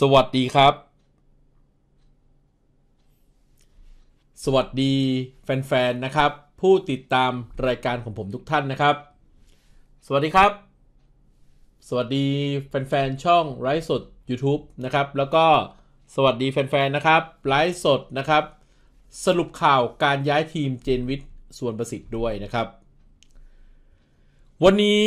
สวัสดีครับ สวัสดีแฟนๆนะครับ ผู้ติดตามรายการของผมทุกท่านนะครับ สวัสดีครับ สวัสดีแฟนๆช่องไลฟ์สด YouTube นะครับแล้วก็สวัสดีแฟนๆนะครับไลฟ์สดนะครับสรุปข่าวการย้ายทีมเจนวิทย์ส่วนประสิทธิ์ด้วยนะครับ วันนี้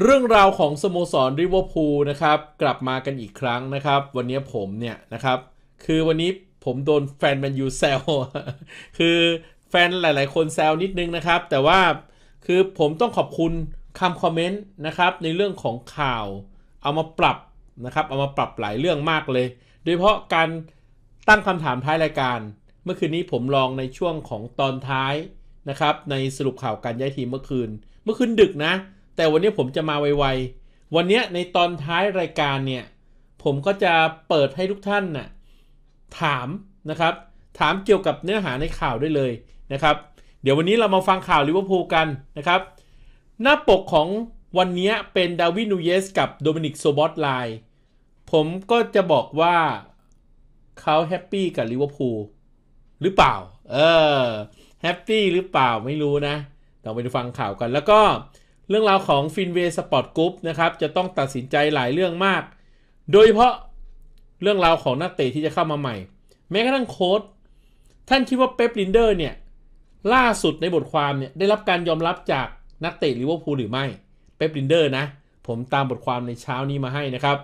เรื่องราวของสโมสรริเวอร์พูลนะครับกลับมากันอีกครั้งนะครับ วันนี้ผมเนี่ยนะครับคือวันนี้ผมโดนแฟนแมนยูแซวคือแฟนหลายๆคนแซวนิดนึงนะครับ แต่ว่าคือผมต้องขอบคุณคำคอมเมนต์นะครับในเรื่องของข่าว เอามาปรับนะครับ เอามาปรับหลายเรื่องมากเลย โดยเฉพาะการตั้งคำถามท้ายรายการ เมื่อคืนนี้ผมลองในช่วงของตอนท้ายนะครับในสรุปข่าวการย้ายทีมเมื่อคืน เมื่อคืนดึกนะแต่วันนี้ผมจะมาไว ๆ วันนี้ในตอนท้ายรายการเนี่ย ผมก็จะเปิดให้ทุกท่านนะ่ะถามนะครับ ถามเกี่ยวกับเนื้อหาในข่าวได้เลยนะครับ เดี๋ยววันนี้เรามาฟังข่าวลิเวอร์พูลกันนะครับ หน้าปกของวันนี้เป็นดาวินนูเยสกับโดมินิกโซบอตไลน์ผมก็จะบอกว่าเขาแฮปปี้กับลิเวอร์พูลหรือเปล่า เออแฮปปี้หรือเปล่าไม่รู้นะลองไปฟังข่าวกันแล้วก็เรื่องราวของฟินเวสปอร์ตกรุ๊ปนะครับ จะต้องตัดสินใจหลายเรื่องมาก โดยเฉพาะเรื่องราวของนักเตะที่จะเข้ามาใหม่ แม้กระทั่งโค้ดท่านคิดว่าเป๊ปลินเดอร์เนี่ย ล่าสุดในบทความเนี่ยได้รับการยอมรับจากนักเตะลิเวอร์พูลหรือไม่เป๊ปลินเดอร์นะ ผมตามบทความในเช้านี้มาให้นะครับ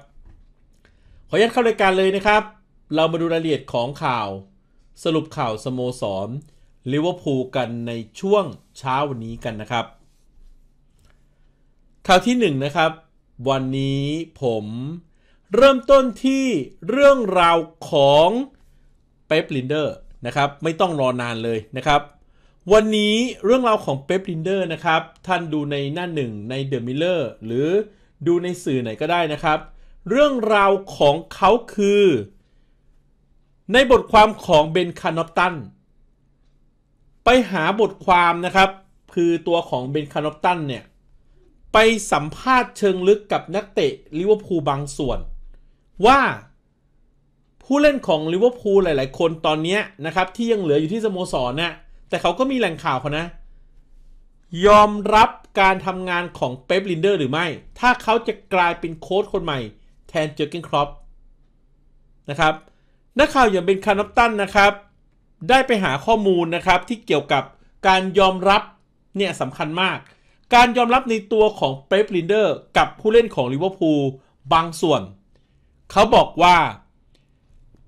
ขออนุญาตเข้ารายการเลยนะครับ เรามาดูรายละเอียดของข่าวสรุปข่าวสโมสรลิเวอร์พูลกันในช่วงเช้าวันนี้กันนะครับข่าวที่1นนะครับวันนี้ผมเริ่มต้นที่เรื่องราวของเป๊ปลินเดอร์นะครับไม่ต้องรอนานเลยนะครับ วันนี้เรื่องราวของเป๊ปลินเดอร์นะครับท่านดูในหน้าหนึ่งในเดอะมิลเลอร์หรือดูในสื่อไหนก็ได้นะครับ เรื่องราวของเขาคือ ในบทความของเบนคานอปตันไปหาบทความนะครับคือตัวของเบนคานอปตันเนี่ยไปสัมภาษณ์เชิงลึกกับนักเตะลิเวอร์พูลบางส่วน ว่า ผู้เล่นของลิเวอร์พูลหลายๆคนตอนนี้นะครับ ที่ยังเหลืออยู่ที่สโมสรนะ่ะแต่เขาก็มีแหล่งข่าวเขานะ ยอมรับการทำงานของเป๊ปลินเดอร์หรือไม่ ถ้าเขาจะกลายเป็นโค้ชคนใหม่แทนเจอร์เกนครอปนะครับ นักข่าวอย่างเป็นคาร์นอปตันนะครับ ได้ไปหาข้อมูลนะครับที่เกี่ยวกับการยอมรับเนี่ยสำคัญมากการยอมรับในตัวของเปปลินเดอร์กับผู้เล่นของลิเวอร์พูลบางส่วน เขาบอกว่า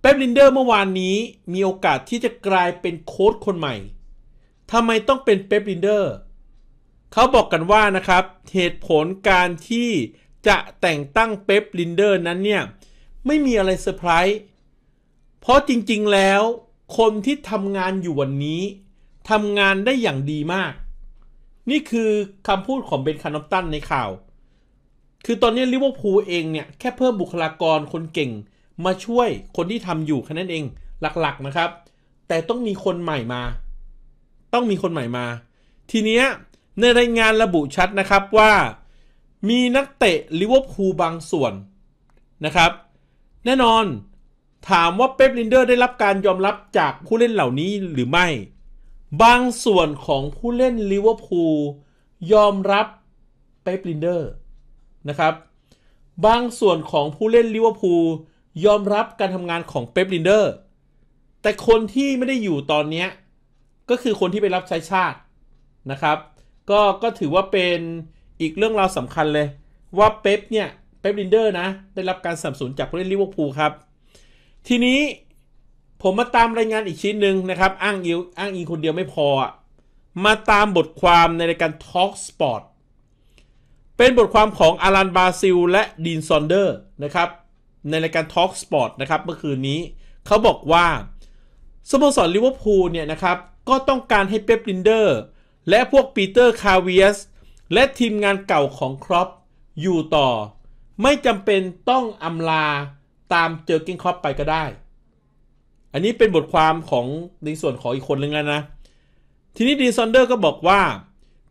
เป๊ปลินเดอร์เมื่อวานนี้มีโอกาสที่จะกลายเป็นโค้ชคนใหม่ทำไมต้องเป็นเป๊ปลินเดอร์เขาบอกกันว่านะครับ เหตุผลการที่จะแต่งตั้งเป๊ปลินเดอร์นั้นเนี่ย ไม่มีอะไรเซอร์ไพรส์ เพราะจริงๆแล้วคนที่ทำงานอยู่วันนี้ทำงานได้อย่างดีมากนี่คือคำพูดของเบน คานอปตันในข่าว คือตอนนี้ลิเวอร์พูลเองเนี่ย แค่เพิ่มบุคลากรคนเก่งมาช่วยคนที่ทำอยู่แค่นั้นเองหลักๆนะครับ แต่ต้องมีคนใหม่มา ต้องมีคนใหม่มา ทีเนี้ยในรายงานระบุชัดนะครับว่า มีนักเตะลิเวอร์พูลบางส่วนนะครับ แน่นอนถามว่าเป๊ปลินเดอร์ได้รับการยอมรับจากผู้เล่นเหล่านี้หรือไม่บางส่วนของผู้เล่นลิเวอร์พูลยอมรับเป๊ปลินเดอร์นะครับบางส่วนของผู้เล่นลิเวอร์พูลยอมรับการทำงานของเป๊ปลินเดอร์แต่คนที่ไม่ได้อยู่ตอนนี้ก็คือคนที่ไปรับใช้ชาตินะครับ ก็ก็ถือว่าเป็นอีกเรื่องราวสำคัญเลยว่าเป๊ปเนี่ยเป๊ปลินเดอร์นะได้รับการสนับสนุนจากผู้เล่นลิเวอร์พูลครับทีนี้ผมมาตามรายงานอีกชิ้นหนึ่งนะครับอ้างอิงอ้างอิงคนเดียวไม่พอ มาตามบทความในรายการ Talk Sport เป็นบทความของอารันบาซิลและดีนซอนเดอร์นะครับ ในรายการ Talk Sport นะครับเมื่อคืนนี้เขาบอกว่าสโมสรลิเวอร์พูลเนี่ยนะครับ ก็ต้องการให้เป๊ปลินเดอร์และพวกปีเตอร์คาเวียสและทีมงานเก่าของครอปอยู่ต่อ ไม่จำเป็นต้องอำลาตามเจอกิงครอปไปก็ได้อันนี้เป็นบทความของในส่วนของอีกคนหนึ่งนะ ทีนี้ดีซอนเดอร์ก็บอกว่า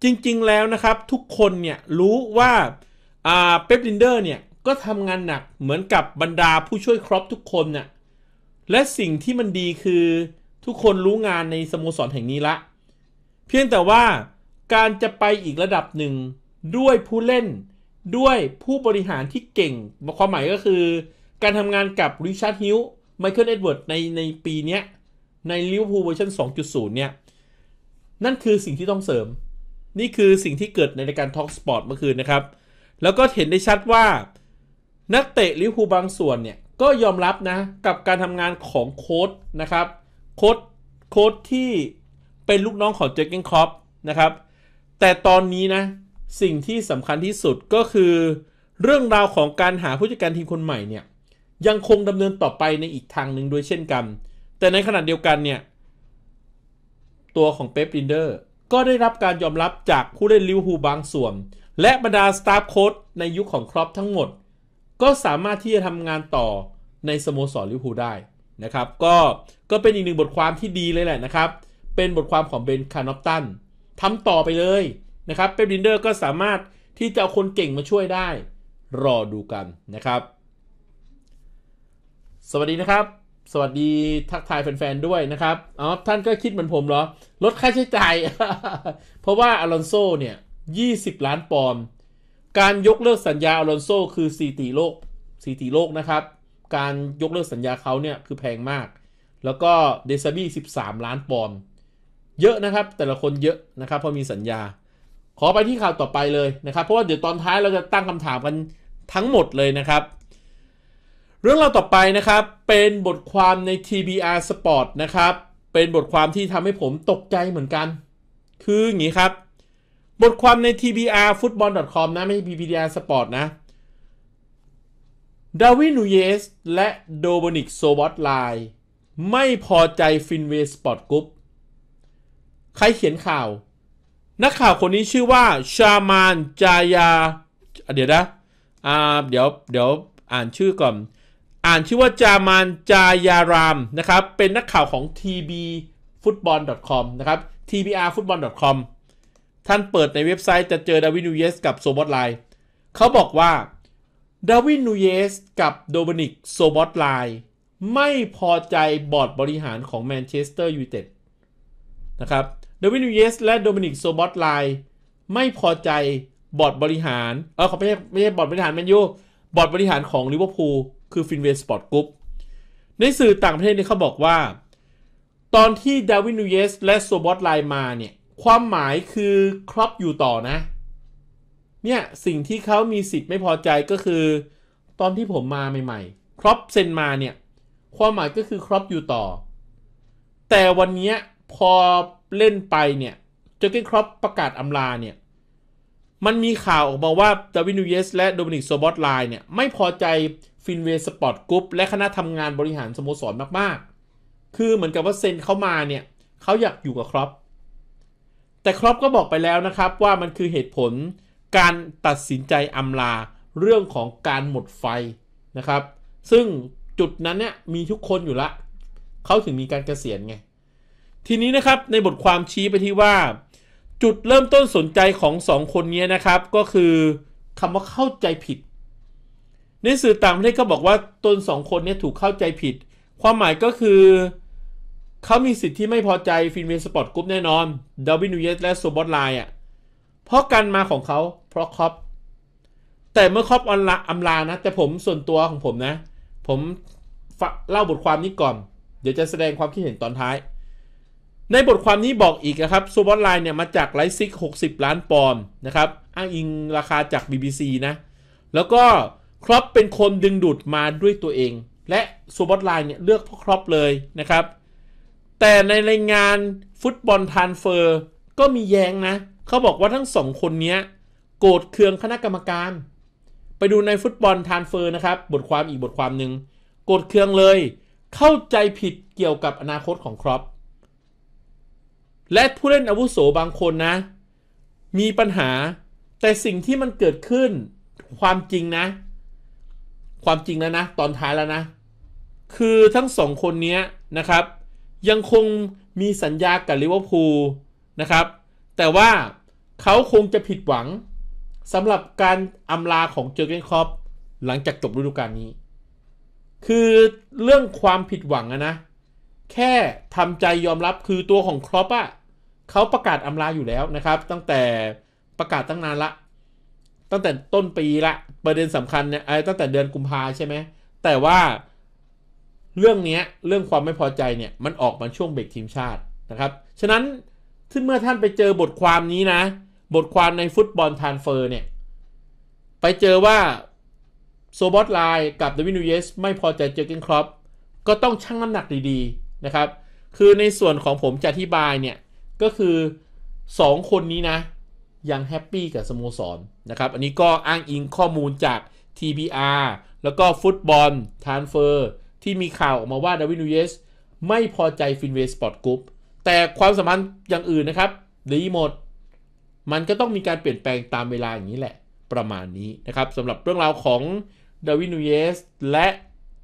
จริงๆ แล้วนะครับ ทุกคนเนี่ยรู้ว่าเป๊ปดินเดอร์เนี่ยก็ทำงานหนักเหมือนกับบรรดาผู้ช่วยครอปทุกคนเนี่ยและสิ่งที่มันดีคือทุกคนรู้งานในสโมสรแห่งนี้ละ เพียงแต่ว่าการจะไปอีกระดับหนึ่งด้วยผู้เล่น ด้วยผู้บริหารที่เก่ง ความหมายก็คือการทำงานกับริชาร์ดฮิวไมเคิลเอ็ดเวิร์ดในในปีนี้ในลิเวอร์พูลเวอร์ชัน2.0 เนี่ย นั่นคือสิ่งที่ต้องเสริม นี่คือสิ่งที่เกิดในรายการทอล์กสปอร์ตเมื่อคืนนะครับ แล้วก็เห็นได้ชัดว่า นักเตะลิเวอร์พูลบางส่วนเนี่ย ก็ยอมรับนะ กับการทำงานของโค้ดนะครับ โค้ดโค้ดที่เป็นลูกน้องของเจคเกนคอปนะครับ แต่ตอนนี้นะ สิ่งที่สำคัญที่สุดก็คือเรื่องราวของการหาผู้จัดการทีมคนใหม่เนี่ยยังคงดำเนินต่อไปในอีกทางหนึ่งด้วยเช่นกัน แต่ในขณะเดียวกันเนี่ย ตัวของเป๊ปลินเดอร์ก็ได้รับการยอมรับจากผู้เล่นลิวฮูบางส่วน และบรรดาสตาฟโค้ดในยุคของครอปทั้งหมด ก็สามารถที่จะทำงานต่อในสโมสรลิวฮูได้นะครับ ก็ก็เป็นอีกหนึ่งบทความที่ดีเลยแหละนะครับ เป็นบทความของเบนคาร์นอปตันทำต่อไปเลยนะครับเป๊ปลินเดอร์ก็สามารถที่จะเอาคนเก่งมาช่วยได้ รอดูกันนะครับสวัสดีนะครับ สวัสดีทักทายแฟนๆ ด้วยนะครับอ๋อท่านก็คิดเหมือนผมเหรอลดค่าใช้จ่ายเพราะว่าอลอนโซเนี่ย20 ล้านปอนด์การยกเลิกสัญญาอลอนโซ คือสีตีโลกสีตีโลกนะครับ การยกเลิกสัญญาเขาเนี่ย คือแพงมาก แล้วก็เดซาบี้13 ล้านปอนด์เยอะนะครับแต่ละคนเยอะนะครับ เพราะมีสัญญา ขอไปที่ข่าวต่อไปเลยนะครับ เพราะว่าเดี๋ยวตอนท้ายเราจะตั้งคำถามกันทั้งหมดเลยนะครับเรื่องราวต่อไปนะครับ เป็นบทความใน TBR Sport นะครับ เป็นบทความที่ทำให้ผมตกใจเหมือนกัน คืออย่างนี้ครับ บทความใน TBR Football.com นะ ไม่ใช่ t b r Sport นะดาวินูเยสและโดบนิกโซบอตไลไม่พอใจฟินเวสปอร์ตกรุ๊ปใครเขียนข่าว นักข่าวคนนี้ชื่อว่า ชามาน จายา เดี๋ยวนะอ่าเดี๋ยวเดี๋ยวอ่านชื่อก่อนอ่านชื่อว่าจามานจายาราม นะครับ เป็นนักข่าวของ tbfootball.com นะครับ tbrfootball.com ท่านเปิดในเว็บไซต์จะเจอดาวินูเยสกับโซบอตไลน์เขาบอกว่าดาวินูเยสกับโดมินิกโซบอตไลน์ไม่พอใจบอร์ดบริหารของแมนเชสเตอร์ยูไนเต็ดนะครับดาวินูเยสและโดมินิกโซบอตไลน์ไม่พอใจบอร์ดบริหารเออเขาไม่ใช่ไม่ใช่บอร์ดบริหารแมนยูบอร์ดบริหารของลิเวอร์พูลคือ ฟินเวสปอร์ตกรุ๊ป ในสื่อต่างประเทศเนี่ยเขาบอกว่าตอนที่ดาวินนูเยสและโซบอตไลมาเนี่ย ความหมายคือครอบอยู่ต่อนะ เนี่ย สิ่งที่เขามีสิทธิ์ไม่พอใจก็คือ ตอนที่ผมมาใหม่ๆครอบเซ็นมาเนี่ย ความหมายก็คือครอบอยู่ต่อ แต่วันนี้พอเล่นไปเนี่ยจะเกนครอบประกาศอำลาเนี่ย มันมีข่าวออกมาว่าดาวินูเยสและโดมินิกโซบอตไลน์เนี่ยไม่พอใจฟินเวสปอร์ตกรุ๊ปและคณะทำงานบริหารสโมสรมากๆ คือเหมือนกับว่าเซนเขามาเนี่ยเขาอยากอยู่กับครอปแต่ครอปก็บอกไปแล้วนะครับว่ามันคือเหตุผลการตัดสินใจอำลาเรื่องของการหมดไฟนะครับ ซึ่งจุดนั้นเนี่ยมีทุกคนอยู่ละ เขาถึงมีการเกษียณไง ทีนี้นะครับในบทความชี้ไปที่ว่า จุดเริ่มต้นสนใจของสองคนนี้นะครับ ก็คือคำว่าเข้าใจผิดในสื่อต่างประเทศก็บอกว่าตนสองคนเนี่ยถูกเข้าใจผิด ความหมายก็คือเขามีสิทธิ์ที่ไม่พอใจฟินเวนสปอร์ตกรุ๊ปแน่นอนดาวินนูเยสและโซบอตไลน์อ่ะเพราะการมาของเขาเพราะครอป แต่เมื่อครอปออนลาอำลานะ แต่ผมส่วนตัวของผมนะ ผมเล่าบทความนี้ก่อน เดี๋ยวจะแสดงความคิดเห็นตอนท้าย ในบทความนี้บอกอีกนะครับโซบอตไลน์เนี่ยมาจากไลซิก60 ล้านปอนด์นะครับ อ้างอิงราคาจาก BBC นะ แล้วก็ครอปเป็นคนดึงดูดมาด้วยตัวเอง และซูบอตไลน์เนี่ยเลือกพวกครอปเลยนะครับ แต่ในรายงานฟุตบอลทานเฟอร์ ก็มีแย้งนะ เขาบอกว่าทั้งสองคนนี้โกรธเคืองคณะกรรมการ ไปดูในฟุตบอลทานเฟอร์นะครับบทความอีกบทความหนึ่งโกรธเคืองเลย เข้าใจผิดเกี่ยวกับอนาคตของครอปและผู้เล่นอาวุโสบางคนนะ มีปัญหาแต่สิ่งที่มันเกิดขึ้นความจริงนะความจริงแล้วนะตอนท้ายแล้วนะคือทั้งสองคนนี้นะครับยังคงมีสัญญากับลิเวอร์พูลนะครับ แต่ว่าเขาคงจะผิดหวังสำหรับการอำลาของเจอร์เกนคอปหลังจากจบฤดูกาลนี้ คือเรื่องความผิดหวังอะนะแค่ทำใจยอมรับคือตัวของครอปอะเขาประกาศอำลาอยู่แล้วนะครับ ตั้งแต่ประกาศตั้งนานละตั้งแต่ต้นปีละ ประเด็นสำคัญเนี่ยตั้งแต่เดือนกุมภาใช่ไหมแต่ว่าเรื่องนี้เรื่องความไม่พอใจเนี่ย มันออกมาช่วงเบรกทีมชาตินะครับ ฉะนั้นที่เมื่อท่านไปเจอบทความนี้นะ บทความในฟุตบอลทานเฟอร์เนี่ย ไปเจอว่า โซบอตไลน์กับเดวินูเยสไม่พอใจเจอเกนครอปก็ต้องชั่งน้ำหนักดี ๆ นะครับ คือในส่วนของผมจะอธิบายเนี่ยก็คือ2คนนี้นะยังแฮปปี้กับสโมสรนะครับอันนี้ก็อ้างอิงข้อมูลจาก TBR แล้วก็ฟุตบอลทานเฟอร์ ที่มีข่าวออกมาว่าดาวินูเยสไม่พอใจฟินเวสปอร์ตกรุ๊ปแต่ความสัมพันธ์อย่างอื่นนะครับดีหมดมันก็ต้องมีการเปลี่ยนแปลงตามเวลาอย่างนี้แหละ ประมาณนี้นะครับสำหรับเรื่องราวของดาวินูเยสและ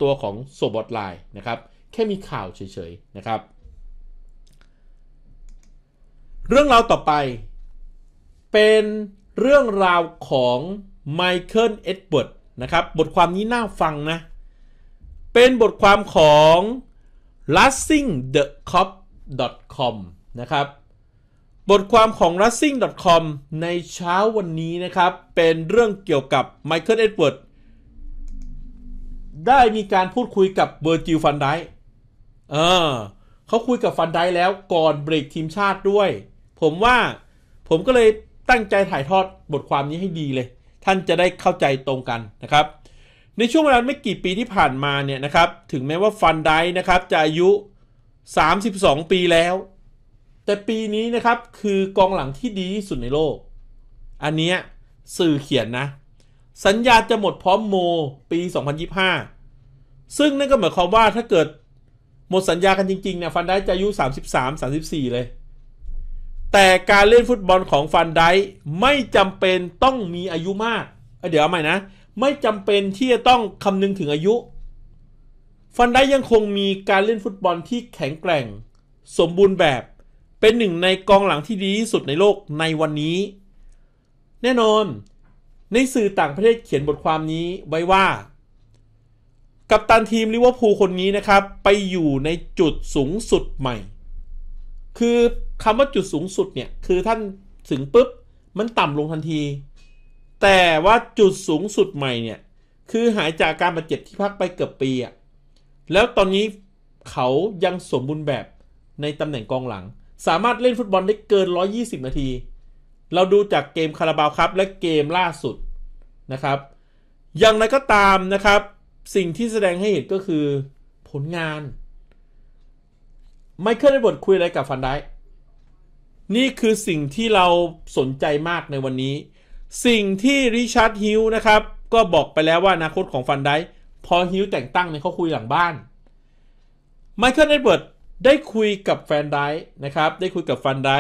ตัวของโซบอตไลน์นะครับ แค่มีข่าวเฉยๆนะครับ เรื่องราวต่อไปเป็นเรื่องราวของไมเคิลเอ็ดเวิร์ดนะครับ บทความนี้น่าฟังนะ เป็นบทความของ r u s s i n g t h e c o p c o m นะครับ บทความของ r u s s i n g c o m ในเช้าวันนี้นะครับ เป็นเรื่องเกี่ยวกับไมเคิลเอ็ดเวิร์ดได้มีการพูดคุยกับเบอร์จิลฟันไดเออเขาคุยกับฟันไดแล้วก่อนเบรกทีมชาติด้วย ผมว่าผมก็เลยตั้งใจถ่ายทอดบทความนี้ให้ดีเลย ท่านจะได้เข้าใจตรงกันนะครับ ในช่วงเวลาไม่กี่ปีที่ผ่านมาเนี่ยนะครับถึงแม้ว่าฟันไดนะครับจะอายุ 32 ปีแล้ว แต่ปีนี้นะครับคือกองหลังที่ดีที่สุดในโลก อันเนี้ยสื่อเขียนนะ สัญญาจะหมดพร้อมโมปี 2025 ซึ่งนั่นก็หมายความว่าถ้าเกิดหมดสัญญากันจริงๆเนี่ยฟันได้จะอายุ 33 34 เลยแต่การเล่นฟุตบอลของฟันได ไม่จำเป็นต้องมีอายุมากเดี๋ยวเอาใหม่นะ ไม่จำเป็นที่จะต้องคำนึงถึงอายุ ฟันไดยังคงมีการเล่นฟุตบอลที่แข็งแกร่ง สมบูรณ์แบบ เป็นหนึ่งในกองหลังที่ดีที่สุดในโลกในวันนี้ แน่นอน ในสื่อต่างประเทศเขียนบทความนี้ไว้ว่า กัปตันทีมลิเวอร์พูลคนนี้นะครับไปอยู่ในจุดสูงสุดใหม่คือ คำว่าจุดสูงสุดเนี่ยคือท่านถึงปุ๊บมันต่ำลงทันที แต่ว่าจุดสูงสุดใหม่เนี่ยคือหายจากการบาดเจ็บที่พักไปเกือบปีอะแล้วตอนนี้เขายังสมบูรณ์แบบในตำแหน่งกองหลัง สามารถเล่น ฟุตบอลได้เกิน 120 นาที เราดูจากเกมคาราบาวครับและเกมล่าสุดนะครับ อย่างไรก็ตามนะครับ สิ่งที่แสดงให้เห็นก็คือผลงานไมเคิลเอเวิร์ดคุยอะไรกับฟันได้นี่คือสิ่งที่เราสนใจมากในวันนี้ สิ่งที่ริชาร์ดฮิลนะครับ ก็บอกไปแล้วว่าอนาคตของฟันได้พอฮิลแต่งตั้งเนี่ยเขาคุยหลังบ้านไมเคิลเอเวิร์ดได้คุยกับแฟนได้นะครับ ได้คุยกับฟันได้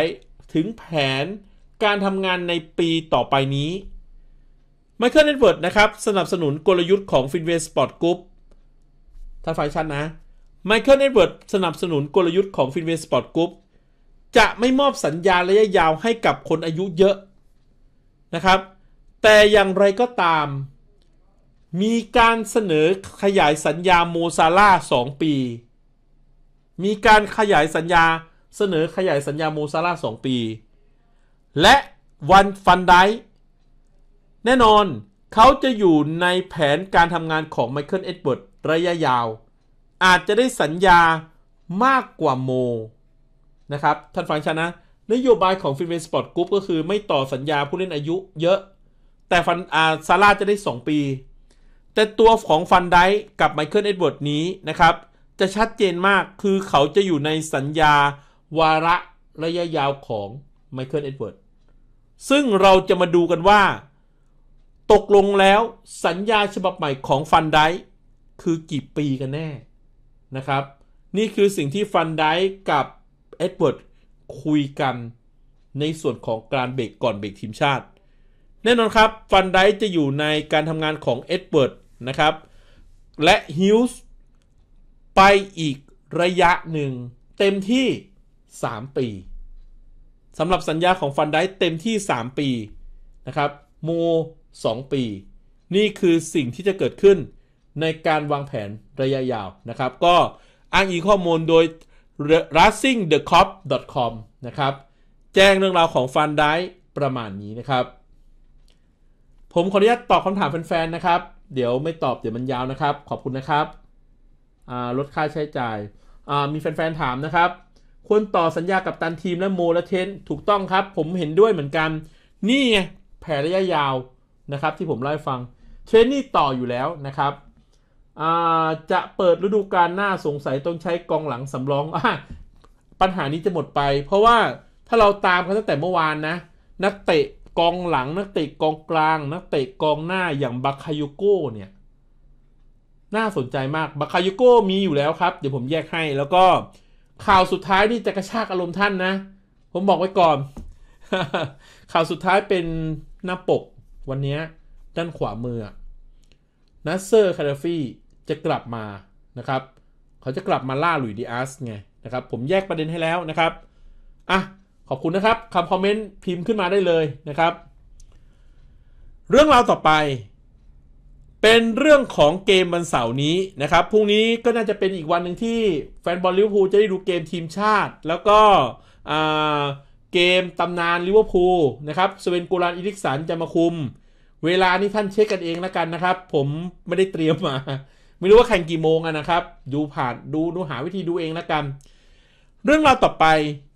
ถึงแผนการทำงานในปีต่อไปนี้ไมเคิลเอ็ดเวิร์ดนะครับ สนับสนุนกลยุทธ์ของฟินเวสปอร์ตกรุ๊ปท่านฟังชั้นนะไมเคิลเอ็ดเวิร์ดสนับสนุนกลยุทธ์ของฟินเวสปอร์ตกรุ๊ปจะไม่มอบสัญญาระยะยาวให้กับคนอายุเยอะนะครับ แต่อย่างไรก็ตาม มีการเสนอขยายสัญญาโมซาร่า2 ปี มีการขยายสัญญาเสนอขยายสัญญาโมซาร่า2 ปี และวันฟันไดแน่นอนเขาจะอยู่ในแผนการทำงานของไมเคิลเอ็ดเวิร์ดระยะยาวอาจจะได้สัญญามากกว่าโม นะครับท่านฟังฉันนะ นโยบายของฟินเวนสปอร์ตกรุ๊ปก็คือไม่ต่อสัญญาผู้เล่นอายุเยอะ แต่ฟันอาซาร่าจะได้ 2 ปี แต่ตัวของฟันไดกับไมเคิลเอ็ดเวิร์ดนี้ นะครับ จะชัดเจนมากคือเขาจะอยู่ในสัญญา วาระระยะยาวของไมเคิลเอ็ดเวิร์ดซึ่งเราจะมาดูกันว่า ตกลงแล้วสัญญาฉบับใหม่ของฟันไดคือกี่ปีกันแน่นะครับ นี่คือสิ่งที่ฟันได้กับเอ็ดเวิร์ดคุยกันในส่วนของการเบรกก่อนเบรกทีมชาติ แน่นอนครับฟันได้จะอยู่ในการทำงานของเอ็ดเวิร์ดนะครับ และฮิลส์ไปอีกระยะหนึ่งเต็มที่ 3 ปีสำหรับสัญญาของฟันได้เต็มที่ 3 ปีนะครับโม2ปี นี่คือสิ่งที่จะเกิดขึ้นในการวางแผนระยะยาวนะครับ ก็อ้างอิงข้อมูลโดย racingthecop.com นะครับ แจ้งเรื่องราวของฟันได้ประมาณนี้นะครับ ผมขออนุญาตตอบคำถามแฟนๆนะครับ เดี๋ยวไม่ตอบ เดี๋ยวมันยาวนะครับ ขอบคุณนะครับลดค่าใช้จ่าย มีแฟนๆถามนะครับ ควรต่อสัญญากับตันทีมและโมและเทนถูกต้องครับผมเห็นด้วยเหมือนกัน นี่ไงแผนระยะยาวนะครับ ที่ผมเล่าให้ฟังเทรนนี่ต่ออยู่แล้วนะครับจะเปิดฤดูกาลหน้า สงสัย ต้องใช้กองหลังสำรองอปัญหานี้จะหมดไป เพราะว่าถ้าเราตามกันตั้งแต่เมื่อวานนะ นักเตะกองหลังนักเตะกองกลาง นักเตะกองหน้าอย่างบาคายูโก้เนี่ยน่าสนใจมากบาคายูโก้มีอยู่แล้วครับ เดี๋ยวผมแยกให้แล้วก็ข่าวสุดท้ายนี่จะกระชากอารมณ์ท่านนะ ผมบอกไว้ก่อน ข่าวสุดท้ายเป็นหน้าปกวันนี้ด้านขวามือนัสเซอร์คาราฟี่จะกลับมานะครับ เขาจะกลับมาล่าหลุยดิอาสไงนะครับ ผมแยกประเด็นให้แล้วนะครับ อ่ะ ขอบคุณนะครับคำคอมเมนต์พิมพ์ขึ้นมาได้เลยนะครับ เรื่องราวต่อไป เป็นเรื่องของเกมวันเสาร์นี้นะครับ พรุ่งนี้ก็น่าจะเป็นอีกวันหนึ่งที่แฟนบอลลิเวอร์พูลจะได้ดูเกมทีมชาติแล้วก็เกมตำนานลิเวอร์พูลนะครับสเวนกูลานอิริกสันจะมาคุม เวลานี้ท่านเช็คกันเองแล้วกันนะครับ ผมไม่ได้เตรียมมาไม่รู้ว่าแข่งกี่โมงนะครับ ดูผ่านดูดูหาวิธีดูเองแล้วกัน เรื่องราวต่อไป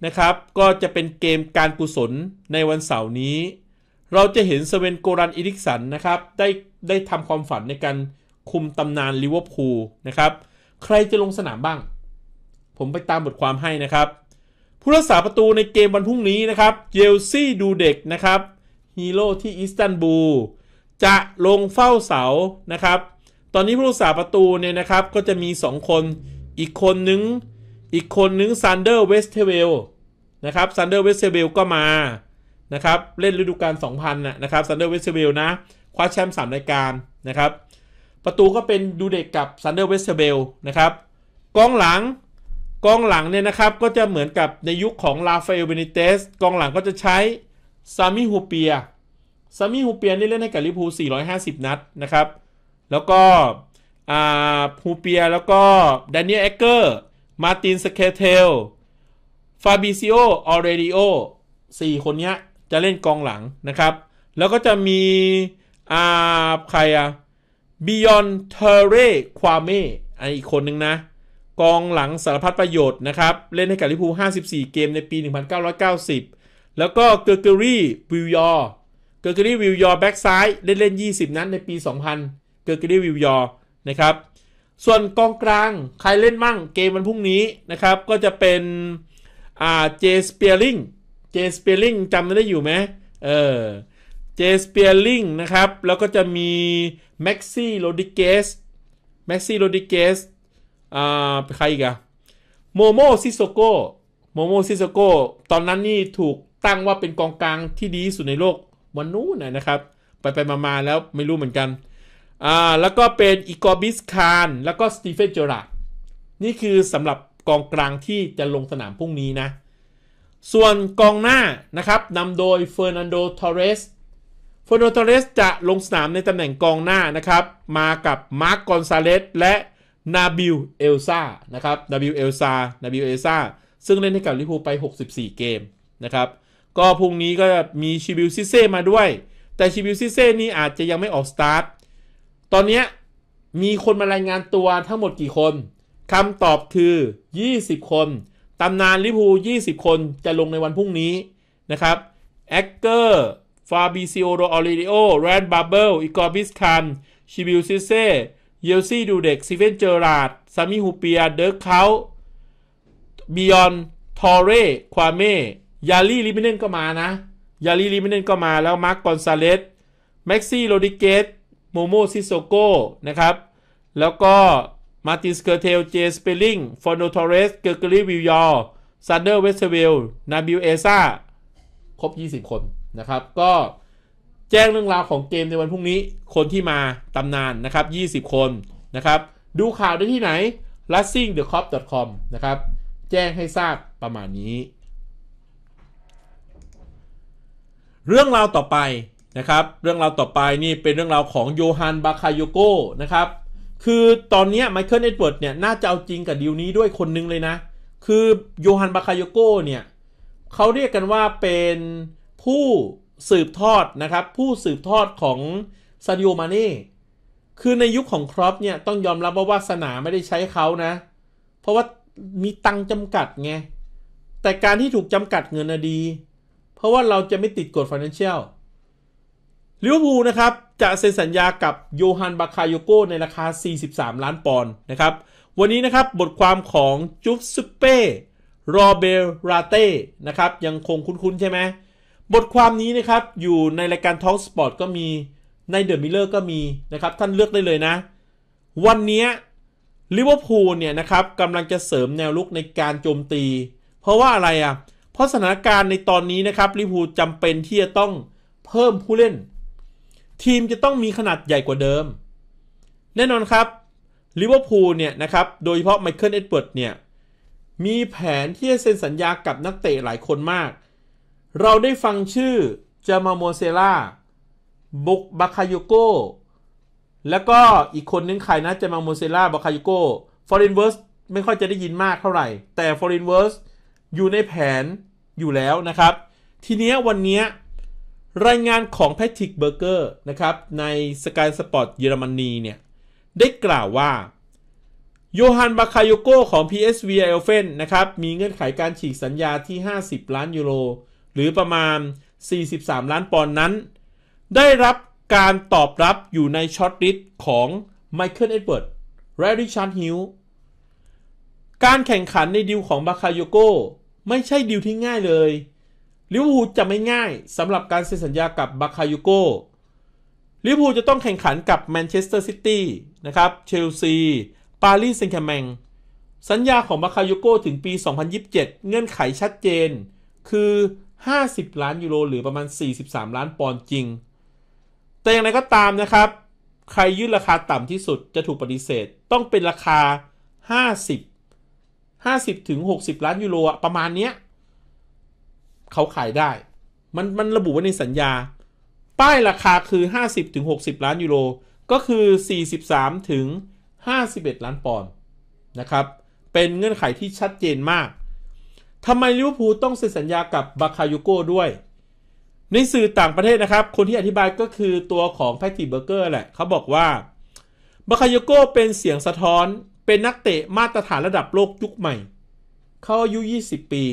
นะครับ ก็จะเป็นเกมการกุศลในวันเสาร์นี้ เราจะเห็นเซเวนโกรันอิริกสันนะครับได้ได้ทำความฝันในการคุมตำนานลิเวอร์พูลนะครับ ใครจะลงสนามบ้าง ผมไปตามบทความให้นะครับ ผู้รักษาประตูในเกมวันพรุ่งนี้นะครับเยลซี่ดูเด็กนะครับฮีโร่ที่อิสตันบูลจะลงเฝ้าเสานะครับตอนนี้ผู้รักษาประตูเนี่ยนะครับก็จะมี 2 คนอีกคนนึงอีกคนนึงซันเดอร์เวสเทเวลนะครับซันเดอร์เวสเทเวลก็มานะครับ เล่นฤดูกาล2000นะครับซันเดอร์เวสเทเวลนะ คว้าแชมป์3รายการนะครับ ประตูก็เป็นดูเด็กกับซันเดอร์เวสเทเวลนะครับกองหลังกองหลังเนี่ยนะครับก็จะเหมือนกับในยุคของลาฟาเอลเบนิเตสกองหลังก็จะใช้ซามิฮูเปียซามิฮูเปียนี่เล่นให้กับลิเวอร์พูล450 นัดนะครับแล้วก็ฮูเปีย แล้วก็แดเนียลแอคเกอร์ มาตินสเคเทล ฟาบิซิโอออเรดิโอสี่คนนี้จะเล่นกองหลังนะครับ แล้วก็จะมีใครอะบิยอน เทเรควาเม่อันอีกคนนึงนะ กองหลังสารพัดประโยชน์นะครับ เล่นให้กับลิพู54 เกมในปี 1990 แล้วก็เกอร์เกอรี่วิลยอร์ เกอร์เกอรี่วิลยอร์แบ็กซ้ายเล่นเล่น 20 นั้นในปี 2000เกอร์กิลีวิลยอร์นะครับส่วนกองกลางใครเล่นมั่งเกมวันพรุ่งนี้นะครับก็จะเป็นอ่าเจสเปียริงเจสเปียริงจำได้อยู่ไหมเออเจสเปียริงนะครับแล้วก็จะมี แม็กซี่โรดิเกสแม็กซี่โรดิเกสอ่าใครอีกอะโมโมซิโซโกโมโมซิโซโกตอนนั้นนี่ถูกตั้งว่าเป็นกองกลางที่ดีที่สุดในโลกวันนู้นนะครับไปไปมาาแล้วไม่รู้เหมือนกันอ่าแล้วก็เป็นอีกอบิสคารแล้วก็สตีเฟนเจอรัดนี่คือสำหรับกองกลางที่จะลงสนามพรุ่งนี้นะ ส่วนกองหน้านะครับนำโดยเฟอร์นันโดทอเรส เฟอร์นันโดทอเรสจะลงสนามในตำแหน่งกองหน้านะครับ มากับมาร์กกอนซาเลสและนาบิลเอลซานะครับนาบิลเอลซานาบิลเอลซาซึ่งเล่นให้กับลิเวอร์พูลไป 64 เกมนะครับ ก็พรุ่งนี้ก็มีชิบิลซิเซ่มาด้วย แต่ชิบิลซิเซ่นี่อาจจะยังไม่ออกสตาร์ทตอนนี้มีคนมารายงานตัวทั้งหมดกี่คน คำตอบคือ 20 คน ตำนานลิพู20 คนจะลงในวันพรุ่งนี้นะครับแอคเกอร์ ฟาบิซิโอ โรออริโอ แรนบับเบิลอิกอร์บิสคัน ชิบิลซิเซ เยลซี่ดูเด็ก ซิเวนเจอราดซามิฮูเปีย เดิร์คเคาบิยอน ทอเร่ควาเม่ ยาลี ลิมิเนน ก็มานะ ยาลี ลิมิเนน ก็มา แล้ว มาร์กกอนซาเลสแม็กซี่ โรดิเกตโมโมซิโซโก้นะครับ แล้วก็มาร์ตินสเกอร์เทลเจสเปลิงฟอนโนทอเรสเกอร์เกรี่วิลยอร์ซันเดอร์เวสเทวิลนาบิลเอซ่าครบ 20 คนนะครับ ก็แจ้งเรื่องราวของเกมในวันพรุ่งนี้คนที่มาตำนานนะครับ 20 คนนะครับ ดูข่าวได้ที่ไหน r a s i n g t h e c o p c o m นะครับ แจ้งให้ทราบประมาณนี้ เรื่องราวต่อไปะครับเรื่องราวต่อไปนี่เป็นเรื่องราวของโยฮันบาคาโยโกนะครับ คือตอนนี้ไมเคิลเอ็ดเวิร์ดเนี่ยน่าจะเอาจริงกับดีลนี้ด้วยคนนึงเลยนะ คือโยฮันบาคาโยโกเนี่ยเขาเรียกกันว่าเป็นผู้สืบทอดนะครับ ผู้สืบทอดของซาดิโอมาเน่ คือในยุคของครอปเนี่ยต้องยอมรับว่าวาสนาไม่ได้ใช้เขานะ เพราะว่ามีตังจำกัดไง แต่การที่ถูกจำกัดเงินนะดี เพราะว่าเราจะไม่ติดกฎฟินแลนเชียลลิเวอร์พูลนะครับ จะเซ็นสัญญากับโยฮันบาคาโยโกในราคา 43 ล้านปอนด์นะครับ วันนี้นะครับ บทความของจูฟซุเป้รอเบลราเต้นะครับ ยังคงคุ้นๆใช่ไหมบทความนี้นะครับ อยู่ในรายการท้องสปอร์ตก็มีในเดอะมิเลอร์ก็มีนะครับ ท่านเลือกได้เลยนะ วันนี้ลิเวอร์พูลเนี่ยนะครับกำลังจะเสริมแนวลุกในการโจมตี เพราะว่าอะไรอะ่ะ เพราะสถานการณ์ในตอนนี้นะครับลิเวอร์พูลจำเป็นที่จะต้องเพิ่มผู้เล่นทีมจะต้องมีขนาดใหญ่กว่าเดิม แน่นอนครับลิเวอร์พูลเนี่ยนะครับโดยเฉพาะไมเคิล เอ็ดเวิร์ดเนี่ยมีแผนที่จะเซ็นสัญญากับนักเตะหลายคนมาก เราได้ฟังชื่อจามาโมเซล่าบุกบาคาโยโกแล้วก็อีกคนนึงใครนะจามาโมเซล่าบาคาโยโกฟอรินเวิร์สไม่ค่อยจะได้ยินมากเท่าไหร่แต่ฟอรินเวิร์สอยู่ในแผนอยู่แล้วนะครับ ทีเนี้ยวันเนี้ยรายงานของแพทริกเบอร์เกอร์นะครับในสกายสปอร์ตเยอรมนีเนี่ยได้กล่าวว่า โยฮัน บาคาโยโกของ PSV e l n v e n นะครับ มีเงื่อนไขาการฉีกสัญญาที่ 50 ล้านยูโรหรือประมาณ 43 ล้านปอนด์นั้น ได้รับการตอบรับอยู่ในช็อตลิสต์ของไมเคิลเอ็ดเวิร์ดและริชาร์ดฮิลการแข่งขันในดิวของบาคาโยโกไม่ใช่ดิวที่ง่ายเลยลิเวอร์พูลจะไม่ง่ายสำหรับการเซ็นสัญญากับบาคายูโกลิเวอร์พูลจะต้องแข่งขันกับแมนเชสเตอร์ซิตี้นะครับเชลซี ปารีสเซงต์แมงสัญญาของบาคายูโกถึงปี 2027 เงื่อนไขชัดเจนคือ 50 ล้านยูโรหรือประมาณ 43 ล้านปอนด์จริง แต่อย่างไรก็ตามนะครับ ใครยื่นราคาต่ำที่สุดจะถูกปฏิเสธต้องเป็นราคา 50 50 ถึง 60 ล้านยูโรประมาณเนี้ยเขาขายได้ มันมันระบุไว้ในสัญญา ป้ายราคาคือ 50-60ถึงล้านยูโร ก็คือ 43ถึง51 ล้านปอนด์นะครับ เป็นเงื่อนไขที่ชัดเจนมาก ทำไมลิเวอร์พูลต้องเซ็นสัญญากับบาคาโยโก้ด้วย ในสื่อต่างประเทศนะครับ คนที่อธิบายก็คือตัวของแพตติเบอร์เกอร์แหละ เขาบอกว่า บาคาโยโก้เป็นเสียงสะท้อน เป็นนักเตะมาตรฐานระดับโลกยุคใหม่ เขาอายุ 20 ปี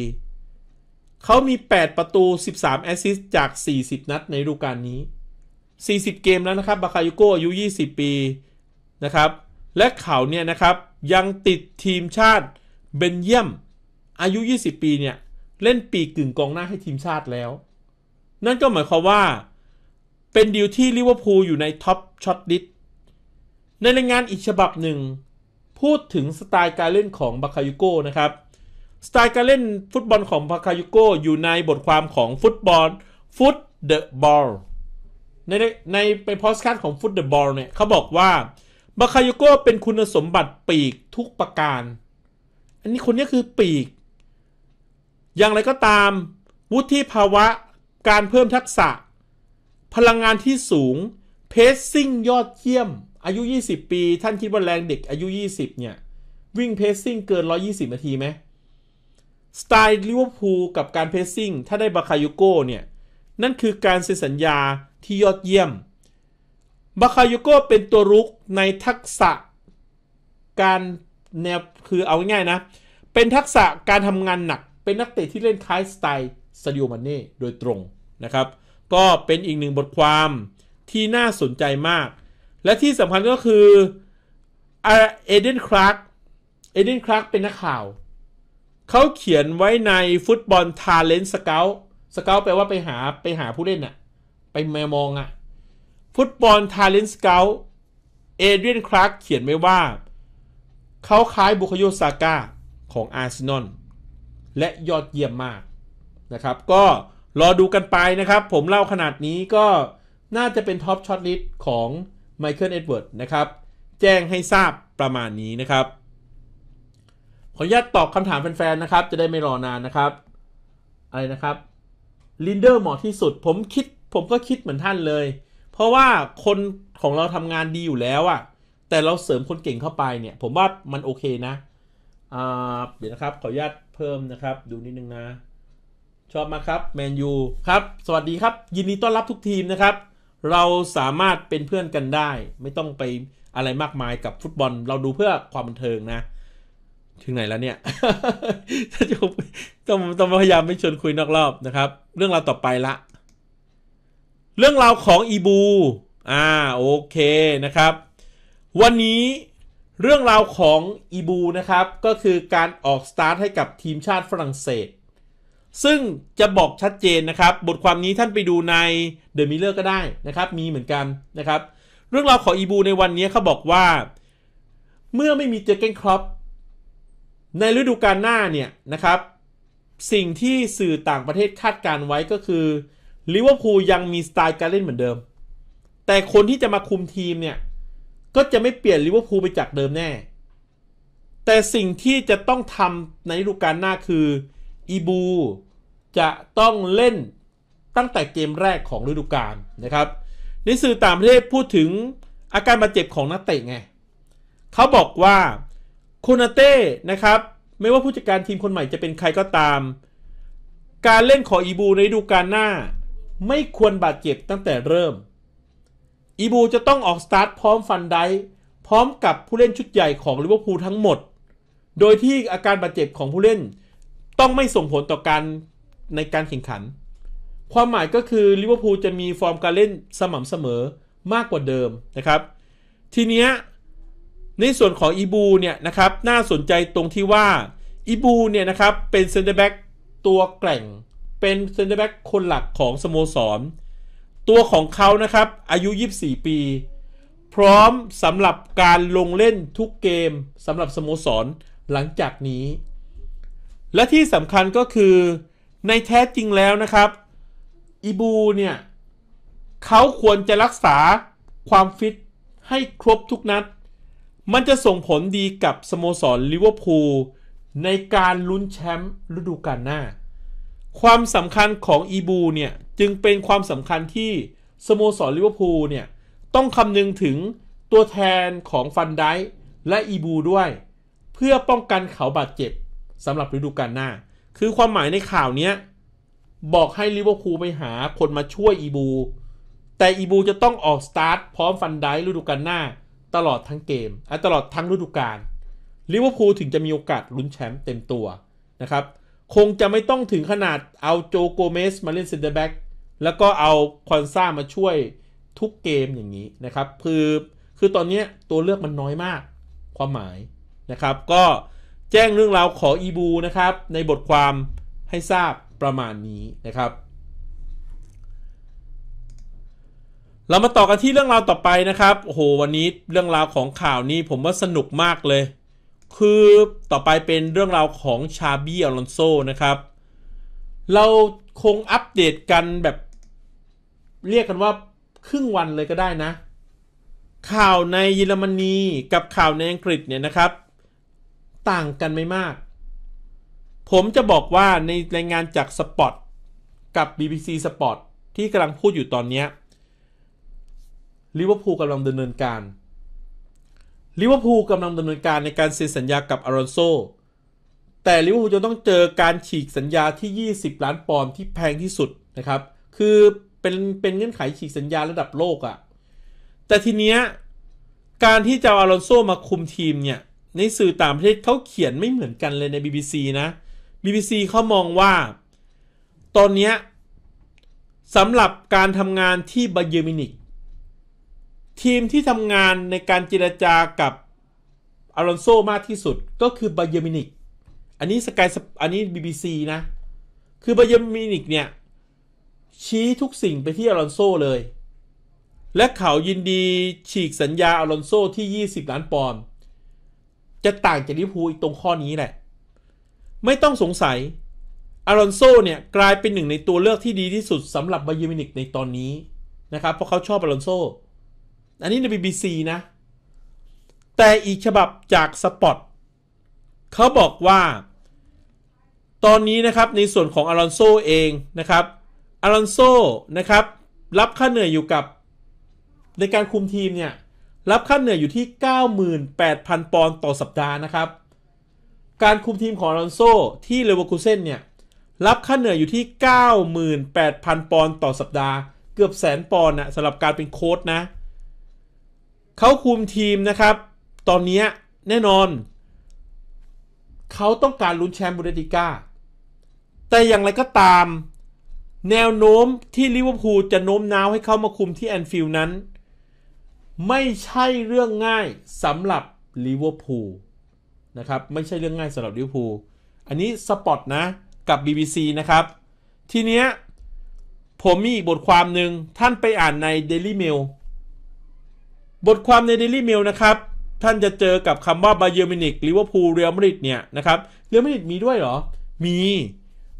เขามี 8 ประตู 13 แอสซิสต์จาก 40 นัดในฤดูกาลนี้ 40 เกมแล้วนะครับ บาคาโยโกอายุ 20 ปี นะครับ และเขาเนี่ยนะครับ ยังติดทีมชาติเบนเยียม อายุ 20 ปี เนี่ย เล่นปีกึ่งกองหน้าให้ทีมชาติแล้ว นั่นก็หมายความว่า เป็นดีลที่ลิเวอร์พูลอยู่ในท็อปช็อตดิสในรายงานอีกฉบับหนึ่ง พูดถึงสไตล์การเล่นของบาคาโยโกนะครับสไตล์การเล่นฟุตบอลของพาคายุโกอยู่ในบทความของฟุตบอลฟุตเดอะบอลในในไปพอสคัสของฟุตเดอะบอลเนี่ยเขาบอกว่าบาคายุโกเป็นคุณสมบัติปีกทุกประการ อันนี้คนนี้คือปีก อย่างไรก็ตามวุฒิภาวะการเพิ่มทักษะ พลังงานที่สูงเพสซิ่งยอดเยี่ยมอายุ 20 ปี ท่านคิดว่าแรงเด็กอายุ 20 เนี่ย วิ่งเพสซิ่งเกิน120 นาทีไหมสไตล์ลิเวอร์พูลกับการเพสซิ่งถ้าได้บาคาโยโก้เนี่ยนั่นคือการเซ็นสัญญาที่ยอดเยี่ยมบาคาโยโก้เป็นตัวรุกในทักษะการแนวคือเอาง่ายๆนะ เป็นทักษะการทำงานหนักเป็นนักเตะที่เล่นคล้ายสไตล์ซาดิโอมานเน่โดยตรง นะครับ ก็เป็นอีกหนึ่งบทความที่น่าสนใจมาก และที่สำคัญก็คือเอเดนคลาร์กเอเดนคลาร์กเป็นนักข่าวเขาเขียนไว้ในฟุตบอลทาเลนต์สเกลสเกลแปลว่าไปหาไปหาผู้เล่นอะไปแมมองอะฟุตบอลทาเลนต์สเกลเอเดรียนคลาร์กเขียนไว้ว่า เขาคล้ายบุคโยซาก้าของอาร์เซนอลและยอดเยี่ยมมากนะครับ ก็รอดูกันไปนะครับ ผมเล่าขนาดนี้ก็น่าจะเป็นท็อปช็อตลิสต์ของไมเคิลเอ็ดเวิร์ดนะครับ แจ้งให้ทราบประมาณนี้นะครับขออนุญาตตอบคำถามแฟนๆนะครับจะได้ไม่รอนานนะครับอะไรนะครับลินเดอร์เหมาะที่สุด ผมคิดผมก็คิดเหมือนท่านเลย เพราะว่าคนของเราทำงานดีอยู่แล้วอะแต่เราเสริมคนเก่งเข้าไปเนี่ย ผมว่ามันโอเคนะเดี๋ยวนะครับ ขออนุญาตเพิ่มนะครับดูนิดนึงนะ ชอบมากครับแมนยูครับสวัสดีครับ ยินดีต้อนรับทุกทีมนะครับ เราสามารถเป็นเพื่อนกันได้ ไม่ต้องไปอะไรมากมายกับฟุตบอล เราดูเพื่อความบันเทิงนะถึงไหนแล้วเนี่ยถ้าจะต้องต้องพยายามไม่ชวนคุยนอกรอบนะครับ เรื่องราวต่อไปละ เรื่องราวของอีบู อ่าโอเคนะครับ วันนี้เรื่องราวของอีบูนะครับ ก็คือการออกสตาร์ทให้กับทีมชาติฝรั่งเศส ซึ่งจะบอกชัดเจนนะครับ บทความนี้ท่านไปดูในเดอะมิเลอร์ก็ได้นะครับ มีเหมือนกันนะครับ เรื่องราวของอีบูในวันนี้เขาบอกว่า เมื่อไม่มีเจอเกนครอปในฤดูกาลหน้าเนี่ยนะครับ สิ่งที่สื่อต่างประเทศคาดการไว้ก็คือลิเวอร์พูลยังมีสไตล์การเล่นเหมือนเดิมแต่คนที่จะมาคุมทีมเนี่ยก็จะไม่เปลี่ยนลิเวอร์พูลไปจากเดิมแน่ แต่สิ่งที่จะต้องทำในฤดูกาลหน้าคืออีบูจะต้องเล่นตั้งแต่เกมแรกของฤดูกาลนะครับในสื่อต่างประเทศพูดถึงอาการบาดเจ็บของนักเตะไงเขาบอกว่าโคนาเต้ นะครับ ไม่ว่าผู้จัดการทีมคนใหม่จะเป็นใครก็ตาม การเล่นของอีบูในฤดูกาลหน้า ไม่ควรบาดเจ็บตั้งแต่เริ่ม อีบูจะต้องออกสตาร์ทพร้อมฟันได้พร้อมกับผู้เล่นชุดใหญ่ของลิเวอร์พูลทั้งหมด โดยที่อาการบาดเจ็บของผู้เล่น ต้องไม่ส่งผลต่อการในการแข่งขัน ความหมายก็คือลิเวอร์พูลจะมีฟอร์มการเล่นสม่ำเสมอมากกว่าเดิมนะครับ ทีเนี้ยในส่วนของอีบูเนี่ยนะครับน่าสนใจตรงที่ว่าอีบูเนี่ยนะครับเป็นเซนเตอร์แบ็กตัวแกร่งเป็นเซนเตอร์แบ็กคนหลักของสโมสร ตัวของเขานะครับอายุ 24 ปี พร้อมสำหรับการลงเล่นทุกเกมสำหรับสโมสรหลังจากนี้ และที่สำคัญก็คือในแท้จริงแล้วนะครับอีบูเนี่ยเขาควรจะรักษาความฟิตให้ครบทุกนัดมันจะส่งผลดีกับสโมสรลิเวอร์พูลในการลุ้นแชมป์ฤดูกาลหน้า ความสำคัญของอีบูเนี่ยจึงเป็นความสำคัญที่สโมสรลิเวอร์พูลเนี่ยต้องคำนึงถึงตัวแทนของฟันไดและอีบูด้วย เพื่อป้องกันเขาบาดเจ็บสำหรับฤดูกาลหน้า คือความหมายในข่าวนี้บอกให้ลิเวอร์พูลไปหาคนมาช่วยอีบู แต่อีบูจะต้องออกสตาร์ทพร้อมฟันไดฤดูกาลหน้าตลอดทั้งเกม ตลอดทั้งฤดูกาลลิเวอร์พูลถึงจะมีโอกาสลุ้นแชมป์เต็มตัวนะครับ คงจะไม่ต้องถึงขนาดเอาโจโกเมสมาเล่นเซนเตอร์แบ็กแล้วก็เอาควอนซ่ามาช่วยทุกเกมอย่างนี้นะครับคือคือตอนนี้ตัวเลือกมันน้อยมาก ความหมายนะครับ ก็แจ้งเรื่องราวขออีบูนะครับในบทความให้ทราบประมาณนี้นะครับเรามาต่อกันที่เรื่องราวต่อไปนะครับ โอ้โห วันนี้เรื่องราวของข่าวนี้ผมว่าสนุกมากเลย คือต่อไปเป็นเรื่องราวของชาบี้อลอนโซนะครับ เราคงอัปเดตกันแบบเรียกกันว่าครึ่งวันเลยก็ได้นะ ข่าวในเยอรมนีกับข่าวในอังกฤษเนี่ยนะครับ ต่างกันไม่มาก ผมจะบอกว่าในรายงานจากสปอตกับ BBC สปอตที่กำลังพูดอยู่ตอนนี้ลิเวอร์พูลกำลังดำเนินการ ลิเวอร์พูลกำลังดำเนินการในการเซ็นสัญญากับอารอนโซแต่ลิเวอร์พูลจะต้องเจอการฉีกสัญญาที่ 20 ล้านปอนด์ที่แพงที่สุดนะครับ คือเป็น เป็นเงื่อนไขฉีกสัญญาระดับโลกอะ่ะ แต่ทีเนี้ย การที่จะอารอนโซมาคุมทีมเนี่ย ในสื่อต่างประเทศเขาเขียนไม่เหมือนกันเลยใน BBC นะ BBC เขามองว่าตอนเนี้ยสำหรับการทำงานที่บาเยอร์มินิกทีมที่ทำงานในการเจรจากับอารอนโซมากที่สุดก็คือบายมินิกอันนี้สกาย อันนี้ BBC นะ คือบายมินิกเนี่ย ชี้ทุกสิ่งไปที่อารอนโซเลย และเขายินดีฉีกสัญญาอารอนโซที่ 20 ล้านปอนด์ จะต่างจากลิพูอีกตรงข้อนี้แหละ ไม่ต้องสงสัย อารอนโซเนี่ยกลายเป็นหนึ่งในตัวเลือกที่ดีที่สุดสำหรับบายมินิกในตอนนี้นะครับ เพราะเขาชอบอารอนโซอันนี้ใน BBC นะ แต่อีกฉบับจากสปอตเขาบอกว่า ตอนนี้นะครับในส่วนของอารอนโซเองนะครับอารอนโซนะครับ รับค่าเหนื่อยอยู่กับในการคุมทีมเนี่ย รับค่าเหนื่อยอยู่ที่ 98,000 ปอนด์ต่อสัปดาห์นะครับ การคุมทีมของอารอนโซที่เลเวอร์คูเซ่นเนี่ย รับค่าเหนื่อยอยู่ที่ 98,000 ปอนด์ต่อสัปดาห์เกือบแสนปอนด์นะสำหรับการเป็นโค้ชนะเขาคุมทีมนะครับ ตอนนี้แน่นอน เขาต้องการลุ้นแชมป์บูเดติก้า แต่อย่างไรก็ตามแนวโน้มที่ลิเวอร์พูลจะโน้มน้าวให้เขามาคุมที่แอนฟิลด์นั้น ไม่ใช่เรื่องง่ายสำหรับลิเวอร์พูลนะครับ ไม่ใช่เรื่องง่ายสำหรับลิเวอร์พูลอันนี้สปอตนะ กับ BBC นะครับ ทีเนี้ยผมมีบทความหนึ่งท่านไปอ่านใน Daily Mail บทความใน Daily Mail นะครับ ท่านจะเจอกับคำว่าบาเยอร์มินิกลิเวอร์พูลเรอัลมาดริดเนี่ยนะครับ เรอัลมาดริดมีด้วยเหรอ มี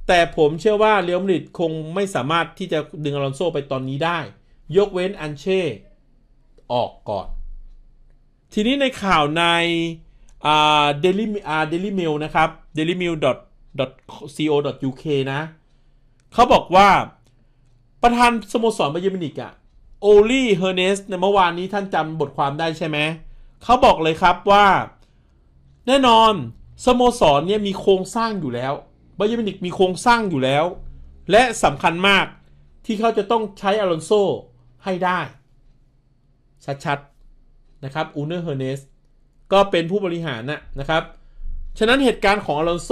แต่ผมเชื่อว่าเรอัลมาดริดคงไม่สามารถที่จะดึงอลอนโซไปตอนนี้ได้ ยกเว้นอันเช่ ออกก่อนทีนี้ในข่าวในเดลี่เดลี่เมลนะครับ dailymail.co.uk นะเขาบอกว่า ประธานสโมสรบาเยอร์มินิกอะโอลี่เฮอร์เนสในเมื่อวานนี้ท่านจำบทความได้ใช่ไหมเขาบอกเลยครับว่า แน่นอนสโมสรเนี่ยมีโครงสร้างอยู่แล้วบาย์มินิกมีโครงสร้างอยู่แล้ว และสำคัญมากที่เขาจะต้องใช้อารอนโซให้ได้ชัดๆนะครับอูเนอร์เฮอร์เนสก็เป็นผู้บริหารนะนะครับ ฉะนั้นเหตุการณ์ของอลอนโซ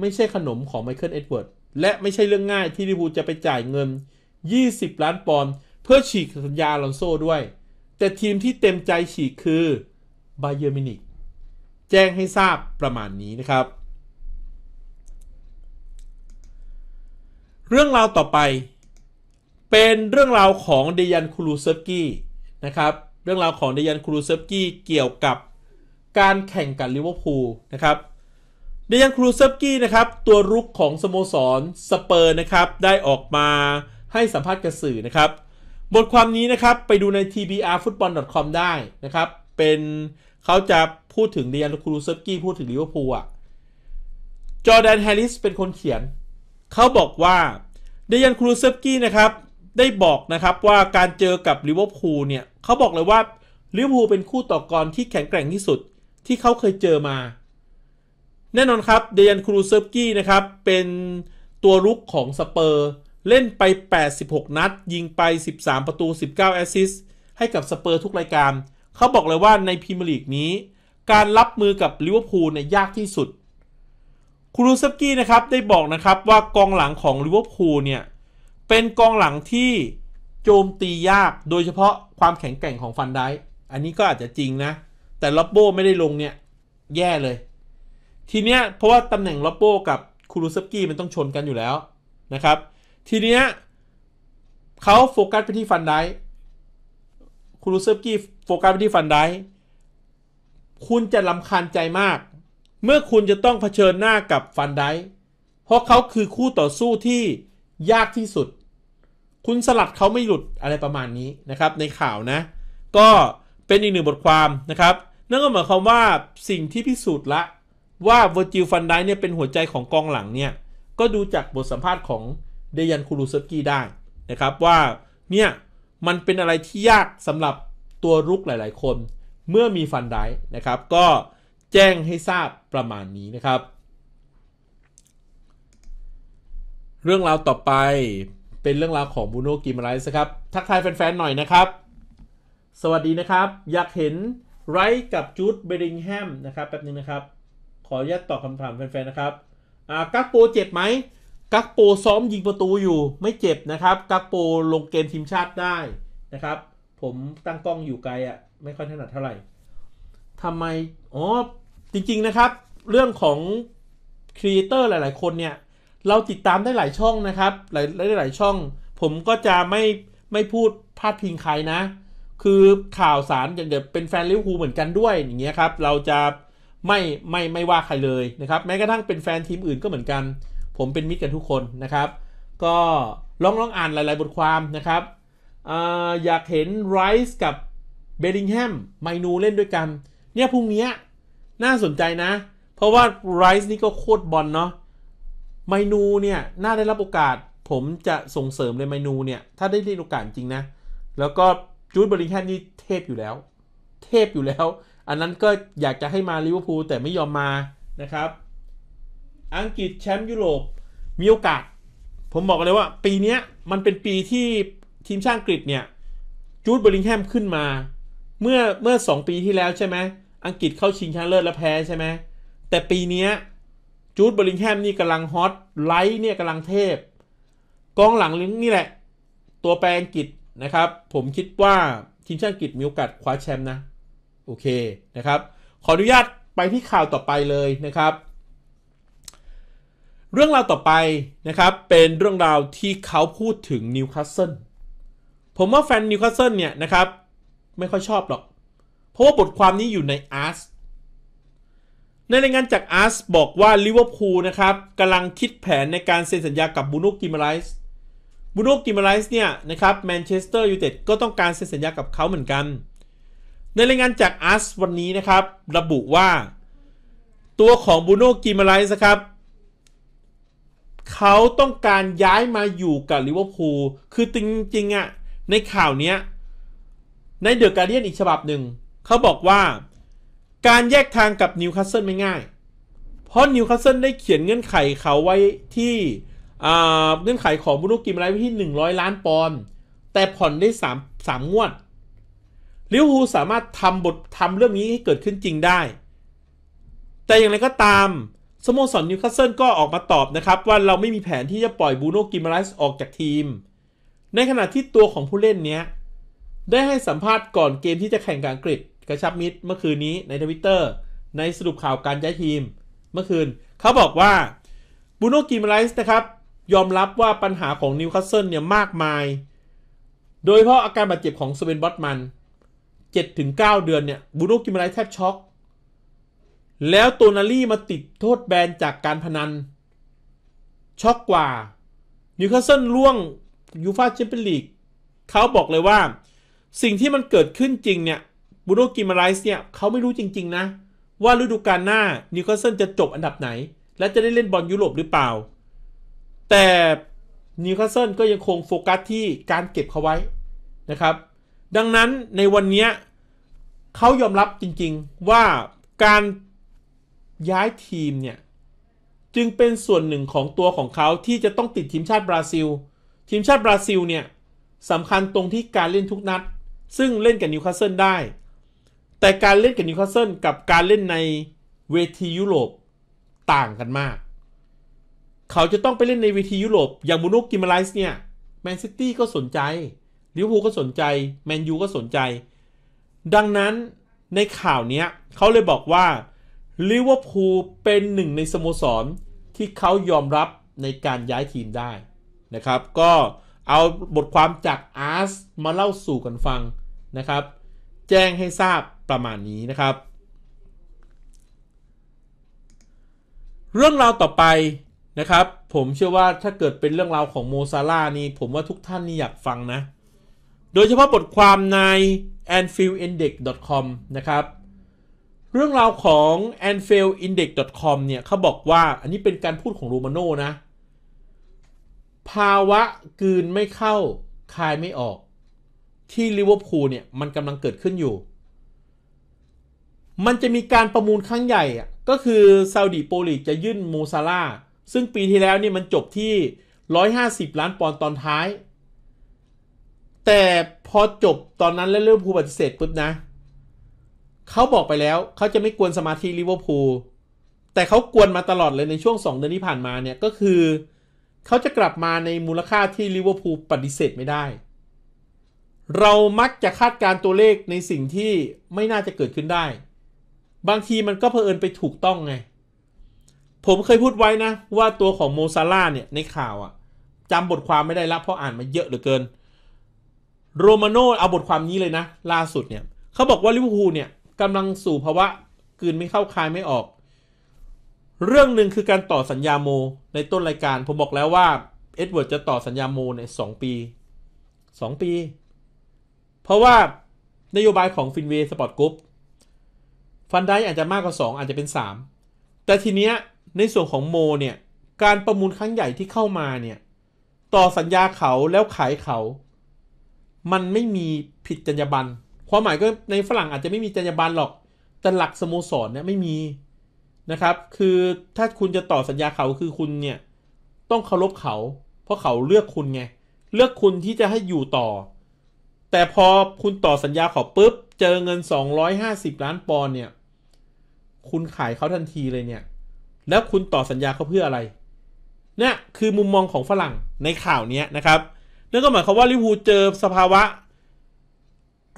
ไม่ใช่ขนมของไมเคิลเอ็ดเวิร์ดและไม่ใช่เรื่องง่ายที่ลิบูจะไปจ่ายเงิน20 ล้านปอนด์เพื่อฉีกสัญญาลอนโซ่ด้วย แต่ทีมที่เต็มใจฉีกคือบาเยอร์มินิกแจ้งให้ทราบประมาณนี้นะครับ เรื่องราวต่อไป เป็นเรื่องราวของเดยันคูลูเซฟกี้นะครับ เรื่องราวของเดยันคูลูเซฟกี้เกี่ยวกับการแข่งกับลิเวอร์พูลนะครับเดยันครูเซฟกี้นะครับ ตัวรุกของสโมสรสเปอร์นะครับ ได้ออกมาให้สัมภาษณ์กับสื่อนะครับ บทความนี้นะครับ ไปดูใน tbrfootball.com ได้นะครับ เป็นเขาจะพูดถึงเดียนครูเซฟกี้พูดถึงลิเวอร์พูลอ่ะจอแดนแฮร์ิสเป็นคนเขียน เขาบอกว่าเดียนครูเซฟกี้นะครับ ได้บอกนะครับว่าการเจอกับลิเวอร์พูลเนี่ยเขาบอกเลยว่าลิเวอร์พูลเป็นคู่ต่อกรที่แข็งแกร่งที่สุดที่เขาเคยเจอมา แน่นอนครับเดียนครูเซฟกี้นะครับเป็นตัวรุกของสเปอร์เล่นไป 86 นัด ยิงไป 13 ประตู 19 แอสซิสต์ให้กับสเปอร์ทุกรายการ เขาบอกเลยว่าในพรีเมียร์ลีกนี้ การรับมือกับลิเวอร์พูลเนี่ยยากที่สุดคูรูซกี้นะครับ ได้บอกนะครับว่ากองหลังของลิเวอร์พูลเนี่ย เป็นกองหลังที่โจมตียาก โดยเฉพาะความแข็งแกร่งของฟันได้อันนี้ก็อาจจะจริงนะ แต่ล็อบโบไม่ได้ลงเนี่ย แย่เลย ทีเนี้ยเพราะว่าตำแหน่งล็อบโบกับคูรูซกี้มันต้องชนกันอยู่แล้วนะครับทีเนี้ยเขาโฟกัสไปที่ฟันได้คุณรูเซฟกี้โฟกัสไปที่ฟันได้คุณจะลำคาญใจมาก เมื่อคุณจะต้องเผชิญหน้ากับฟันได้เพราะเขาคือคู่ต่อสู้ที่ยากที่สุด คุณสลัดเขาไม่หลุดอะไรประมาณนี้นะครับในข่าวนะ ก็เป็นอีกหนึ่งบทความนะครับ นั่นก็หมายความว่าสิ่งที่พิสูจน์ละว่าเวอร์จิลฟันได้เนี่ยเป็นหัวใจของกองหลังเนี่ย ก็ดูจากบทสัมภาษณ์ของเดยันคูรูเซฟกี้ได้นะครับว่า เนี่ย มันเป็นอะไรที่ยากสำหรับตัวรุกหลาย ๆ คน เมื่อมีฟันได้นะครับ ก็แจ้งให้ทราบประมาณนี้นะครับ เรื่องราวต่อไปเป็นเรื่องราวของบูโนกิมาไรส์ครับ ทักทายแฟน ๆ หน่อยนะครับ สวัสดีนะครับ อยากเห็นไรกับจูดเบริงแฮมนะครับแป๊บนึงนะครับ ขออนุญาตตอบคำถามแฟน ๆ นะครับอ่ากัปโปเจ็บไหมกักโปซ้อมยิงประตูอยู่ไม่เจ็บนะครับ กักโปลงเกมทีมชาติได้นะครับ ผมตั้งกล้องอยู่ไกลอะ่ะไม่ค่อยถนัดเท่าไหร่ทำไมอ๋อจริงๆนะครับ เรื่องของครีเอเตอร์หลายๆคนเนี่ยเราติดตามได้หลายช่องนะครับ หลายหลายช่อง ผมก็จะไม่ไม่พูดพาดพิงใครนะ คือข่าวสารอย่างเดียวเป็นแฟนลิเวอร์พูลเหมือนกันด้วย อย่างเงี้ยครับเราจะไม่ไม่ไม่ว่าใครเลยนะครับแม้กระทั่งเป็นแฟนทีมอื่นก็เหมือนกันผมเป็นมิตรกันทุกคนนะครับ ก็ลองลองอ่านหลายๆบทความนะครับออยากเห็นไรซ์กับเบลลิงแฮมไมนูเล่นด้วยกัน เนี่ยพรุ่งนี้น่าสนใจนะ เพราะว่าไรซ์นี่ก็โคตรบอลเนาะไมนูเนี่ย น่าได้รับโอกาส ผมจะส่งเสริมเลยไมนูเนี่ย ถ้าได้ได้โอกาสจริงนะ แล้วก็จูดเบลลิงแฮมนี่เทพอยู่แล้ว เทพอยู่แล้ว อันนั้นก็อยากจะให้มาลิเวอร์พูลแต่ไม่ยอมมานะครับอังกฤษแชมป์ยุโรปมีโอกาสผมบอกเลยว่าปีนี้มันเป็นปีที่ ทีมชาติอังกฤษเนี่ย จูดเบอริงแฮมขึ้นมา เมื่อเมื่อ 2 ปีที่แล้วใช่ไหม อังกฤษเข้าชิงชนะเลิศและแพ้ใช่ไหม แต่ปีนี้จูดเบอริงแฮมนี่กำลังฮอตไลท์เนี่ยกำลังเทพ กองหลังลิงนี่แหละ ตัวแปรอังกฤษนะครับ ผมคิดว่า ทีมชาติอังกฤษมีโอกาสคว้าแชมป์นะ โอเคนะครับ ขออนุญาตไปที่ข่าวต่อไปเลยนะครับเรื่องราวต่อไปนะครับเป็นเรื่องราวที่เขาพูดถึงนิวคาสเซิลผมว่าแฟนนิวคาสเซิลเนี่ยนะครับ ไม่ค่อยชอบหรอก เพราะว่าบทความนี้อยู่ในอาร์สในรายงานจากอาร์สบอกว่าลิเวอร์พูลนะครับกำลังคิดแผนในการเซ็นสัญญากับบูโนกิมาไรส์บูโนกิมาไรส์เนี่ยนะครับแมนเชสเตอร์ยูไนเต็ดก็ต้องการเซ็นสัญญากับเขาเหมือนกัน ในรายงานจากอาร์สวันนี้นะครับ ระบุว่า ตัวของบูโนกิมาไรส์ครับเขาต้องการย้ายมาอยู่กับลิเวอร์พูล คือจริงๆอะในข่าวเนี้ย ในเดอะการเดียนอีกฉบับหนึ่ง เขาบอกว่า การแยกทางกับนิวคาสเซิลไม่ง่าย เพราะนิวคาสเซิลได้เขียนเงื่อนไขเขาไว้ที่เงื่อนไขของบุรุกิมไรไว้ที่ 100 ล้านปอนด์แต่ผ่อนได้3 3งวดลิเวอร์พูลสามารถทำบททำเรื่องนี้ให้เกิดขึ้นจริงได้ แต่อย่างไรก็ตามสโมสรนิวคาสเซิลก็ออกมาตอบนะครับ ว่าเราไม่มีแผนที่จะปล่อยบูโนกิมารสออกจากทีม ในขณะที่ตัวของผู้เล่นเนี้ย ได้ให้สัมภาษณ์ก่อนเกมที่จะแข่งกับอังกฤษ กระชับมิตรเมื่อคืนนี้ในทวิตเตอร์ในสรุปข่าวการย้ายทีม เมื่อคืนเขาบอกว่าบูโนกิมารสนะครับ ยอมรับว่าปัญหาของนิวคาสเซิลเนี่ยมากมาย โดยเพราะอาการบาดเจ็บของสเวนบอตมัน7-9เดือนเนี่ยบูโนกิมารสแทบช็อกแล้วตัวนารี่มาติดโทษแบนจากการพนันช็อกกว่านิวคาสเซิลล่วงยูฟาแชมเปี้ยนลีกเขาบอกเลยว่าสิ่งที่มันเกิดขึ้นจริงเนี่ยบูโนกิมาไรส์เนี่ยเขาไม่รู้จริง ๆ นะ ว่าฤดูกาลหน้านิวคาสเซิลจะจบอันดับไหน และจะได้เล่นบอลยุโรปหรือเปล่า แต่นิวคาสเซิลก็ยังคงโฟกัสที่การเก็บเขาไว้นะครับดังนั้นในวันนี้เขายอมรับจริงๆว่าการย้ายทีมเนี่ยจึงเป็นส่วนหนึ่งของตัวของเขาที่จะต้องติดทีมชาติบราซิลทีมชาติบราซิลเนี่ยสำคัญตรงที่การเล่นทุกนัด ซึ่งเล่นกับนิวคาสเซิลได้ แต่การเล่นกับนิวคาสเซิลกับการเล่นใน เวทียุโรปต่างกันมาก เขาจะต้องไปเล่นในเวทียุโรปอย่างมูนุกกิมาไลส์เนี่ยแมนซิตี้ก็สนใจลิเวอร์พูลก็สนใจแมนยูก็สนใจ ดังนั้นในข่าวนี้เขาเลยบอกว่าลิเวอร์พูลเป็นหนึ่งใน สโมสร ที่เขายอมรับในการย้าย ทีมได้นะครับ ก็เอาบทความจากอาร์สมาเล่าสู่กันฟังนะครับ แจ้งให้ทราบประมาณนี้นะครับ เรื่องราวต่อไปนะครับ ผมเชื่อว่าถ้าเกิดเป็นเรื่องราวของโมซาร่านี่ผมว่าทุกท่านนี่อยากฟังนะ โดยเฉพาะ บทความใน anfieldindex.com นะครับเรื่องราวของ anfieldindex.com เนี่ย เขาบอกว่าอันนี้เป็นการพูดของรูมาโน่นะ ภาวะกืนไม่เข้า คายไม่ออก ที่ลิเวอร์พูลเนี่ย มันกำลังเกิดขึ้นอยู่ มันจะมีการประมูลครั้งใหญ่ก็คือซาอุดีโปลีจะยื่นมูซาร่าซึ่งปีที่แล้วเนี่ยมันจบที่ 150 ล้านปอนด์ตอนท้าย แต่พอจบตอนนั้นแล้วลิเวอร์พูลปฏิเสธปุ๊บนะเขาบอกไปแล้วเขาจะไม่กวนสมาธิลิเวอร์พูลแต่เขากวนมาตลอดเลยในช่วง 2 เดือนที่ผ่านมาเนี่ยก็คือ เขาจะกลับมาในมูลค่าที่ลิเวอร์พูลปฏิเสธไม่ได้ เรามักจะคาดการตัวเลขในสิ่งที่ไม่น่าจะเกิดขึ้นได้ บางทีมันก็เผอิญไปถูกต้องไง ผมเคยพูดไว้นะว่าตัวของโมซาล่าเนี่ยในข่าวอะจำบทความไม่ได้ละเพราะอ่านมาเยอะเหลือเกินโรมาโนเอาบทความนี้เลยนะล่าสุดเนี่ยเขาบอกว่าลิเวอร์พูลเนี่ยกำลังสู่ภาวะกืนไม่เข้าคายไม่ออก เรื่องหนึ่งคือการต่อสัญญาโม ในต้นรายการ ผมบอกแล้วว่า เอ็ดเวิร์ดจะต่อสัญญาโมในสองปีสองปี เพราะว่านโยบายของฟินเวย์สปอร์ตกรุ๊ปฟันได้อาจจะมากกว่า 2 อาจจะเป็น 3 แต่ทีเนี้ยในส่วนของโมเนี่ย การประมูลครั้งใหญ่ที่เข้ามาเนี่ย ต่อสัญญาเขาแล้วขายเขา มันไม่มีผิดจรรยาบรรณความหมายก็ในฝรั่งอาจจะไม่มีจรรยาบรรณหรอกแต่หลักสโมสรเนี่ยไม่มีนะครับ คือถ้าคุณจะต่อสัญญาเขาคือคุณเนี่ยต้องเคารพเขา เพราะเขาเลือกคุณไงเลือกคุณที่จะให้อยู่ต่อ แต่พอคุณต่อสัญญาเขาปุ๊บ เจอเงิน 250 ล้านปอนเนี่ยคุณขายเขาทันทีเลยเนี่ยแล้วคุณต่อสัญญาเขาเพื่ออะไรเนี่ยคือมุมมองของฝรั่งในข่าวนี้นะครับนั่นก็หมายความว่าลิเวอร์พูลเจอสภาวะ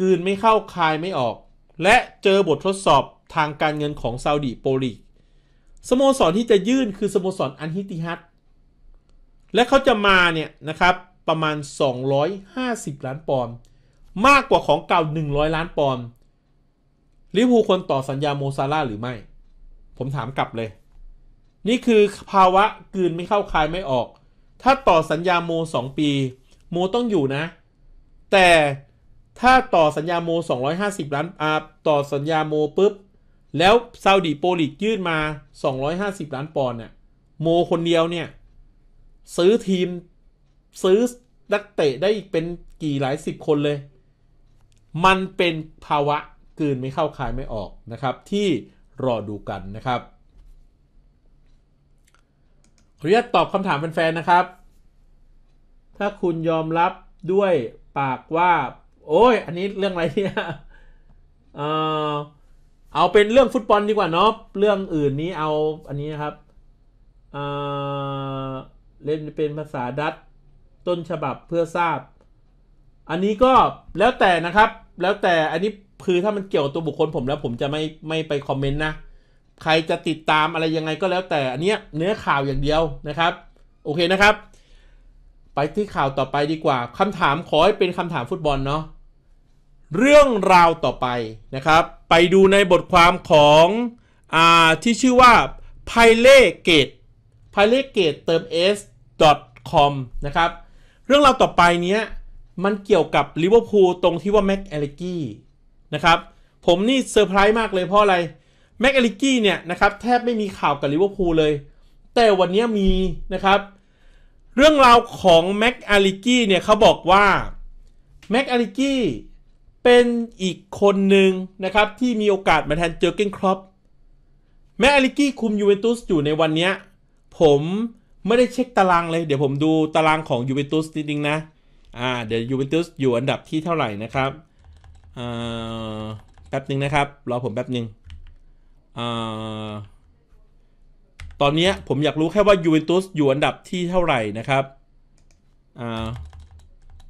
กืน ไม่เข้าคายไม่ออก และเจอบททดสอบทางการเงินของ ซาอุดีโปลีสโมสรที่จะยื่นคือ สโมสรอันฮิติฮัตและเขาจะมา เนี่ย นะครับ ประมาณ 250 ล้านปอนด์มากกว่าของเก่า 100 ล้านปอนด์ลิฟูควรต่อสัญญาโมซาร่าหรือ ไม่ ผมถามกลับ เลย นี่คือภาวะ กืน ไม่เข้าคายไม่ออก ถ้าต่อสัญญาโม 2 ปี โมต้องอยู่นะ แต่ถ้าต่อสัญญาโม 250 ล้านอาต่อสัญญาโมปุ๊บ แล้ว ซาอุดีโปรลิกยื่นมา 250 ล้านปอนด์เนี่ยโมคนเดียวเนี่ย ซื้อทีมซื้อนักเตะ ได้อีกเป็นกี่หลายสิบคนเลย มันเป็นภาวะ กืนไม่เข้าคายไม่ออกนะครับ ที่รอดูกันนะครับขออนุญาตตอบคำถามแฟนๆนะครับ ถ้าคุณยอมรับด้วยปากว่าโอ้ยอันนี้เรื่องอะไรเนี่ย เออเอาเป็นเรื่องฟุตบอลดีกว่าเนาะเรื่องอื่นนี้เอาอันนี้นะครับเออเล่นเป็นภาษาดัตต้นฉบับเพื่อทราบ อันนี้ก็แล้วแต่นะครับ แล้วแต่อันนี้คือถ้ามันเกี่ยวตัวบุคคลผมแล้ว ผมจะไม่ไม่ไปคอมเมนต์นะ ใครจะติดตามอะไรยังไงก็แล้วแต่ อันเนี้ยเนื้อข่าวอย่างเดียวนะครับ โอเคนะครับ ไปที่ข่าวต่อไปดีกว่าคำถามขอให้เป็นคำถามฟุตบอลเนาะเรื่องราวต่อไปนะครับ ไปดูในบทความของอที่ชื่อว่า p i l e g a t e p i l e g a t e เติม s com นะครับเรื่องราวต่อไปเนี้ยมันเกี่ยวกับลิเวอร์พูลตรงที่ว่าแม็กเอลิกี้นะครับผมนี่เซอร์ไพรส์มากเลยเพราะอะไรแม็กเอลิกี้เนี่ยนะครับแทบไม่มีข่าวกับลิเวอร์พูลเลย แต่วันนี้มีนะครับเรื่องราวของแม็กเอลิกี้เนี่ยเขาบอกว่าแม็กเอลิกี้เป็นอีกคนหนึ่งนะครับที่มีโอกาสมาแทนเจอร์เก้นครอปแม้อลิกี้คุมยูเวนตุสอยู่ในวันนี้ ผมไม่ได้เช็คตารางเลย เดี๋ยวผมดูตารางของยูเวนตุสนิดนึงนะอ่าเดี๋ยวยูเวนตุสอยู่อันดับที่เท่าไหร่นะครับอ่าแป๊บหนึ่งนะครับรอผมแป๊บหนึ่งอ่าตอนนี้ผมอยากรู้แค่ว่ายูเวนตุสอยู่อันดับที่เท่าไหร่นะครับอ่า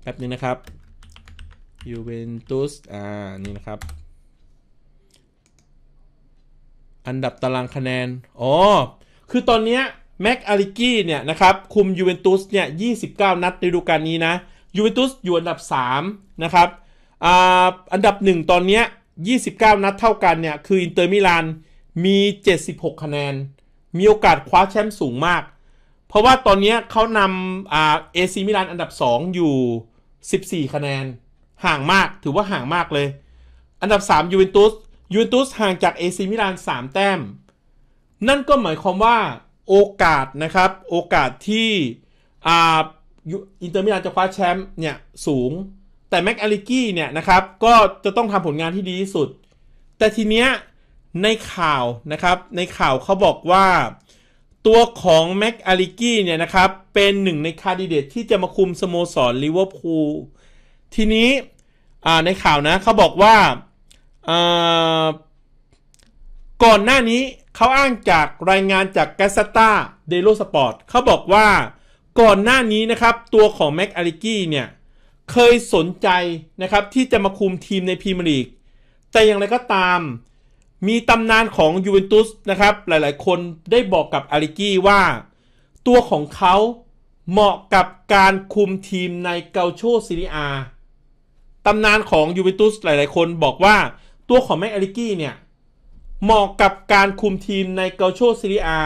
แป๊บหนึ่งนะครับยูเวนตุส อ่า นี่นะครับ อันดับตารางคะแนน อ๋อ คือตอนเนี้ยแม็กอาริกี้เนี่ยนะครับ คุมยูเวนตุสเนี่ย29 นัดในฤดูกาลนี้นะ ยูเวนตุสอยู่อันดับ 3 นะครับ อ่า อันดับ 1 ตอนเนี้ย 29 นัดเท่ากันเนี่ย คืออินเตอร์มิลาน มี 76 คะแนน มีโอกาสคว้าแชมป์สูงมาก เพราะว่าตอนนี้เขานำเอซีมิลานอันดับ 2 อยู่ 14 คะแนนห่างมาก ถือว่าห่างมากเลย อันดับ3ยูเวนตุสยูเวนตุสห่างจากเอซิมิลาน3แต้ม นั่นก็หมายความว่าโอกาส นะครับ โอกาสที่ อ่า อินเตอร์มิลานจะคว้าแชมป์เนี่ย สูง แต่แม็กอลิกี้เนี่ย นะครับ ก็จะต้องทำผลงานที่ดีที่สุด แต่ทีเนี้ย ในข่าว นะครับ ในข่าวเขาบอกว่าตัวของแม็กอาริกี้เนี่ยนะครับเป็นหนึ่งในคาดิเดตที่จะมาคุมสโมสรลิเวอร์พูลทีนี้ในข่าวนะเขาบอกว่าก่อนหน้านี้เขาอ้างจากรายงานจากแกสตาเดโลสปอร์ตเขาบอกว่าก่อนหน้านี้นะครับตัวของแม็กอาริกี้เนี่ยเคยสนใจนะครับที่จะมาคุมทีมในพรีเมียร์ลีก แต่อย่างไรก็ตามมีตำนานของยูเวนตุสนะครับหลายๆคนได้บอกกับอาริกี้ว่า ตัวของเขาเหมาะกับการคุมทีมในเกาโชซีรีอาตำนานของยูเวนตุสหลาย ๆ คนบอกว่าตัวของแม็กอาริกี้เนี่ย เหมาะกับการคุมทีมในเกาโชซีรีอา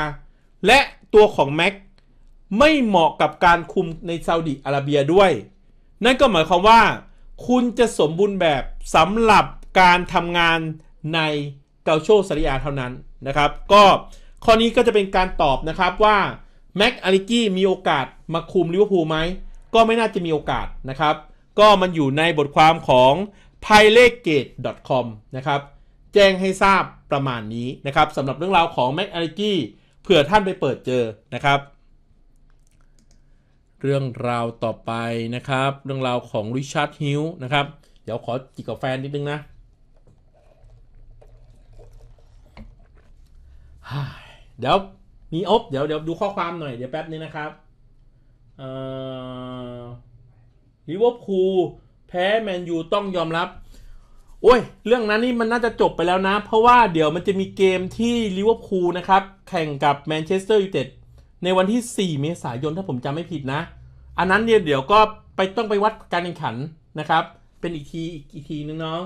และตัวของแม็กไม่เหมาะกับการคุมในซาอุดิอาระเบียด้วย นั่นก็หมายความว่า คุณจะสมบูรณ์แบบสำหรับการทำงานในเกาโชซาริอาเท่านั้นนะครับ ก็ข้อนี้ก็จะเป็นการตอบนะครับว่าแม็กอาริกี้มีโอกาสมาคุมลิเวอร์พูลไหมก็ไม่น่าจะมีโอกาสนะครับก็มันอยู่ในบทความของ p i l e g a t e c o m นะครับ แจ้งให้ทราบประมาณนี้นะครับสำหรับเรื่องราวของ m a c a l r g y เผื่อท่านไปเปิดเจอนะครับ เรื่องราวต่อไปนะครับ เรื่องราวของริชาร์ดฮิลนะครับ เดี๋ยวขอจิกกาแฟนิดนึงนะเดี๋ยวมีอบเดี๋ยวเดี๋ยวดูข้อความหน่อยเดี๋ยวแป๊บนึงนะครับเอ่อลิเวอร์พูลแพ้แมนยูต้องยอมรับโอ้ยเรื่องนั้นนี่มันน่าจะจบไปแล้วนะ เพราะว่าเดี๋ยวมันจะมีเกมที่ลิเวอร์พูลนะครับ แข่งกับแมนเชสเตอร์ยูไนเต็ดในวันที่ 4 เมษายนถ้าผมจำไม่ผิดนะ อันนั้นเนี่ยเดี๋ยวก็ไปต้องไปวัดการแข่งขันนะครับ เป็นอีกที อีกทีนึงเนาะ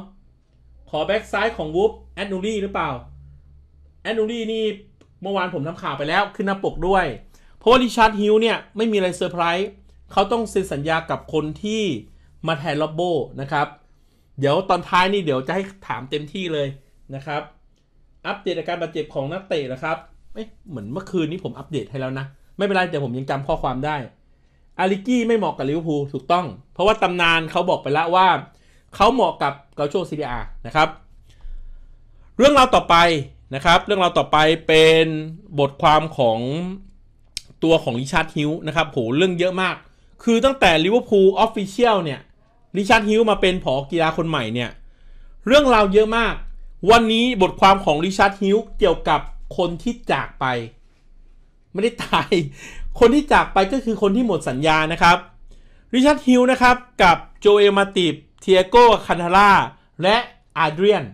ขอแบ็กซ้ายของวูฟแอนนูรี่หรือเปล่า แอนนูรี่นี่เมื่อวานผมทำข่าวไปแล้วขึ้นหน้าปกด้วยเพราะว่าดิชาร์ดฮิลเนี่ยไม่มีอะไรเซอร์ไพรส์เขาต้องเซ็นสัญญากับคนที่มาแทนล็อบโบนะครับเดี๋ยวตอนท้ายนี่เดี๋ยวจะให้ถามเต็มที่เลยนะครับ อัปเดตอาการบาดเจ็บของนักเตะนะครับเอ๊ะเหมือนเมื่อคืนนี้ผมอัปเดตให้แล้วนะไม่เป็นไรแต่ผมยังจำข้อความได้อาริกี้ไม่เหมาะกับลิเวอร์พูลถูกต้องเพราะว่าตำนานเขาบอกไปแล้วว่า เขาเหมาะกับเกาโชซีดีอานะครับเรื่องราวต่อไปนะครับเรื่องราวต่อไปเป็นบทความของตัวของริชาร์ดฮิวนะครับ โหเรื่องเยอะมากคือตั้งแต่ลิเวอร์พูลออฟฟิเชียลเนี่ยริชาร์ดฮิลมาเป็นผอ กีฬาคนใหม่เนี่ย เรื่องราวเยอะมาก วันนี้บทความของริชาร์ดฮิลเกี่ยวกับคนที่จากไป ไม่ได้ตาย คนที่จากไปก็คือคนที่หมดสัญญานะครับ ริชาร์ดฮิลนะครับ กับโจเอมาติบเทียโกคันทาร่าและอาเดรียน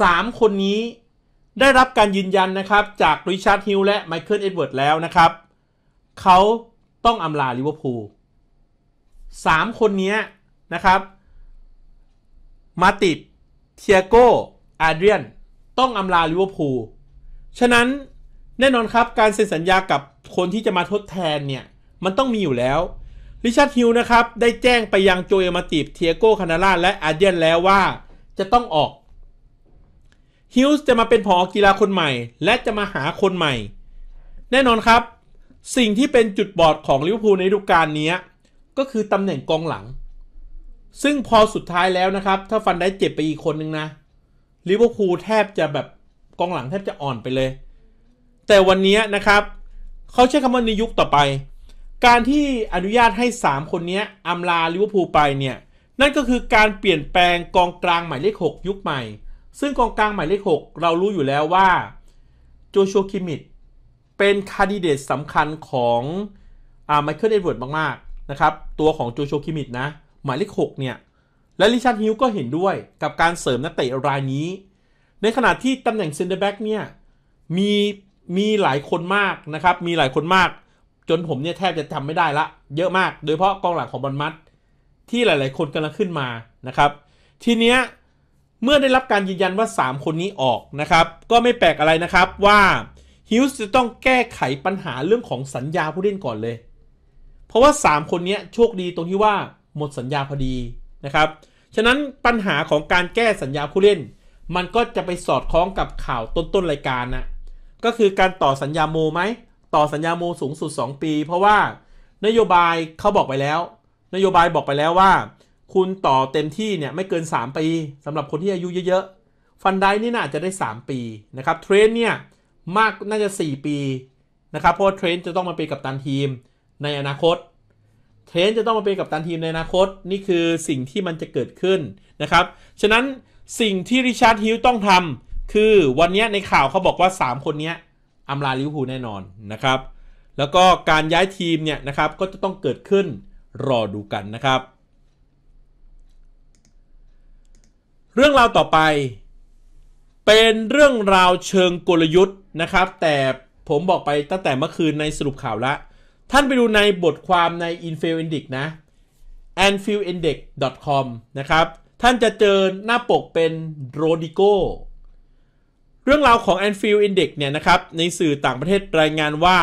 สามคนนี้ได้รับการยืนยันนะครับ จากริชาร์ดฮิลและไมเคิลเอ็ดเวิร์ดแล้วนะครับ เขาต้องอำลาลิเวอร์พูลสามคนนี้นะครับ มาติดเทียโกอาเดรียน ต้องอำลาลิเวอร์พูล ฉะนั้นแน่นอนครับการเซ็นสัญญากับคนที่จะมาทดแทนเนี่ย มันต้องมีอยู่แล้ว ริชาร์ดฮิลนะครับ ได้แจ้งไปยังโจเอมาติบเทียโกคานาร่า และอาเดียนแล้วว่าจะต้องออกฮิลส์จะมาเป็นผอ กีฬาคนใหม่ และจะมาหาคนใหม่ แน่นอนครับสิ่งที่เป็นจุดบอดของลิเวอร์พูลในฤดูกาลนี้ก็คือตำแหน่งกองหลัง ซึ่งพอสุดท้ายแล้วนะครับ ถ้าฟันได้เจ็บไปอีกคนนึงนะลิเวอร์พูลแทบจะแบบกองหลังแทบจะอ่อนไปเลย แต่วันนี้นะครับ เขาใช้คำว่าในยุคต่อไป การที่อนุญาตให้ 3 คนนี้อำลาลิเวอร์พูลไปเนี่ย นั่นก็คือการเปลี่ยนแปลงกองกลางหมายเลข 6 ยุคใหม่ ซึ่งกองกลางหมายเลข6เรารู้อยู่แล้วว่าโจชัวคิมิดเป็นคาดิเดตสำคัญของไมเคิล เอ็ดเวิร์ดมาก ๆ นะครับ ตัวของโจโชคิมิดนะ หมายเลข6เนี่ย และลิชาร์ดฮิวก็เห็นด้วยกับการเสริมนักเตะรายนี้ ในขณะที่ตำแหน่งเซนเตอร์แบ็กเนี่ยมีมีหลายคนมากนะครับ มีหลายคนมาก จนผมเนี่ยแทบจะทำไม่ได้ละ เยอะมากโดยเฉพาะกองหลังของบอลมัดที่หลาย ๆคนกำลังขึ้นมานะครับ ทีเนี้ยเมื่อได้รับการยืนยันว่า 3 คนนี้ออกนะครับ ก็ไม่แปลกอะไรนะครับว่าฮิวส์จะต้องแก้ไขปัญหาเรื่องของสัญญาผู้เล่นก่อนเลย เพราะว่า3คนนี้โชคดีตรงที่ว่าหมดสัญญาพอดีนะครับ ฉะนั้นปัญหาของการแก้สัญญาผู้เล่น มันก็จะไปสอดคล้องกับข่าวต้นๆรายการนะก็คือการต่อสัญญาโมไหมต่อสัญญาโมสูงสุด 2 ปีเพราะว่านโยบายเขาบอกไปแล้ว นโยบายบอกไปแล้วว่า คุณต่อเต็มที่เนี่ยไม่เกิน 3 ปี สำหรับคนที่อายุเยอะๆฟันได้นี่น่าจะได้ 3 ปีนะครับเทรนเนี่ยมากน่าจะ 4 ปีนะครับเพราะเทรนจะต้องมาเป็นกัปตันทีมในอนาคต เทรนจะต้องมาเป็นกัปตันทีมในอนาคต นี่คือสิ่งที่มันจะเกิดขึ้นนะครับ ฉะนั้นสิ่งที่ริชาร์ดฮิลต้องทำคือวันนี้ในข่าวเขาบอกว่า 3 คนนี้อำลาลิวพูแน่นอนนะครับ แล้วก็การย้ายทีมเนี่ยนะครับก็จะต้องเกิดขึ้นรอดูกันนะครับ เรื่องราวต่อไปเป็นเรื่องราวเชิงกลยุทธ์นะครับ แต่ผมบอกไปตั้งแต่เมื่อคืนในสรุปข่าวละท่านไปดูในบทความใน i n f i e l d Index นะ a n f i e l d i n d e x c o m นะครับ ท่านจะเจอหน้าปกเป็นโรดิโกเรื่องราวของ a n f i e l d Index เนี่ยนะครับ ในสื่อต่างประเทศรายงานว่า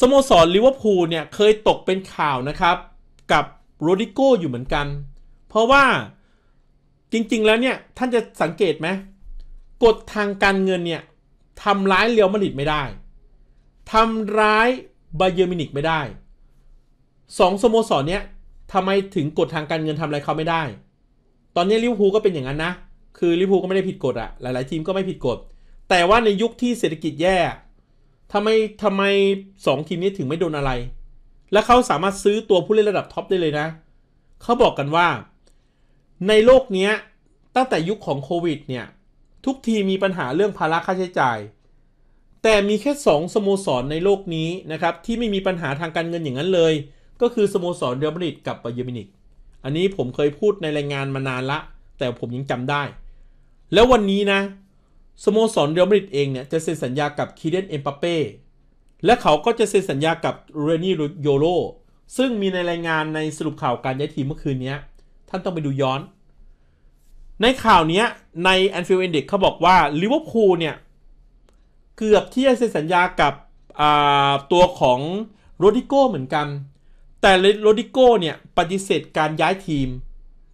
สโมสรลิเวอร์พูลเนี่ยเคยตกเป็นข่าวนะครับกับโรดิโกอยู่เหมือนกัน เพราะว่าจริงๆแล้วเนี่ยท่านจะสังเกตไหมกฎทางการเงินเนี่ยทำร้ายเรียวมาริดไม่ได้ ทำร้ายบาเยอร์มินิกไม่ได้ สองสโมสรเนี้ยทำไมถึงกฎทางการเงินทำอะไรเขาไม่ได้ ตอนนี้ลิเวอร์พูลก็เป็นอย่างนั้นนะ คือลิเวอร์พูลก็ไม่ได้ผิดกฎอะหลายๆทีมก็ไม่ผิดกฎ แต่ว่าในยุคที่เศรษฐกิจแย่ทำไมทำไมสองทีมนี้ถึงไม่โดนอะไร และเขาสามารถซื้อตัวผู้เล่นระดับท็อปได้เลยนะ เขาบอกกันว่า ในโลกนี้ตั้งแต่ยุคของโควิดเนี่ยทุกทีมีปัญหาเรื่องภาระค่าใช้จ่าย แต่มีแค่ 2สโมสรในโลกนี้นะครับ ที่ไม่มีปัญหาทางการเงินอย่างนั้นเลย ก็คือสโมสรเรอัลมาดริดกับบาเยอร์มินิก อันนี้ผมเคยพูดในรายงานมานานละ แต่ผมยังจำได้ แล้ววันนี้นะ สโมสรเรอัลมาดริดเองเนี่ยจะเซ็นสัญญากับคีเดนเอ็มปาเป้ และเขาก็จะเซ็นสัญญากับเรนี่โยโรซึ่งมีในรายงานในสรุปข่าวการย้ายทีมเมื่อคืนนี้ท่านต้องไปดูย้อนในข่าวนี้ใน Anfield Index เขาบอกว่าลิเวอร์พูลเนี่ยเกือบที่จะเซ็นสัญญากับตัวของโรดิโก้เหมือนกัน แต่โรดิโก้เนี่ยปฏิเสธการย้ายทีม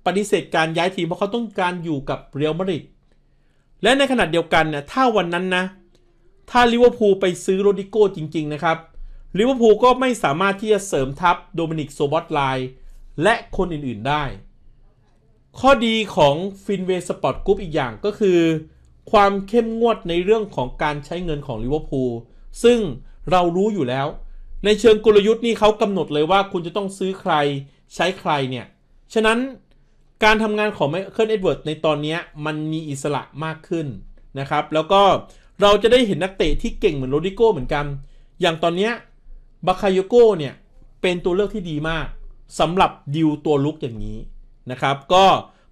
ปฏิเสธการย้ายทีมเพราะเขาต้องการอยู่กับเรอัลมาดริดและในขณะเดียวกันเนี่ยถ้าวันนั้นนะ ถ้าลิเวอร์พูลไปซื้อโรดิโก้จริง ๆ นะครับลิเวอร์พูลก็ไม่สามารถที่จะเสริมทัพโดมินิกโซบอตไลและคนอื่นๆได้ข้อดีของฟินเวสปอร์ตกรุ๊ปอีกอย่างก็คือ ความเข้มงวดในเรื่องของการใช้เงินของลิเวอร์พูลซึ่งเรารู้อยู่แล้ว ในเชิงกลยุทธ์นี่เขากำหนดเลยว่าคุณจะต้องซื้อใครใช้ใครเนี่ย ฉะนั้นการทำงานของมเคินเอ็ดเวิร์ดในตอนนี้มันมีอิสระมากขึ้นนะครับ แล้วก็เราจะได้เห็นนักเตะที่เก่งเหมือนโรดิโก้เหมือนกัน อย่างตอนนี้บาคายโก้เนี่ยเป็นตัวเลือกที่ดีมากสำหรับดิวตัวลุกอย่างนี้นะครับ ก็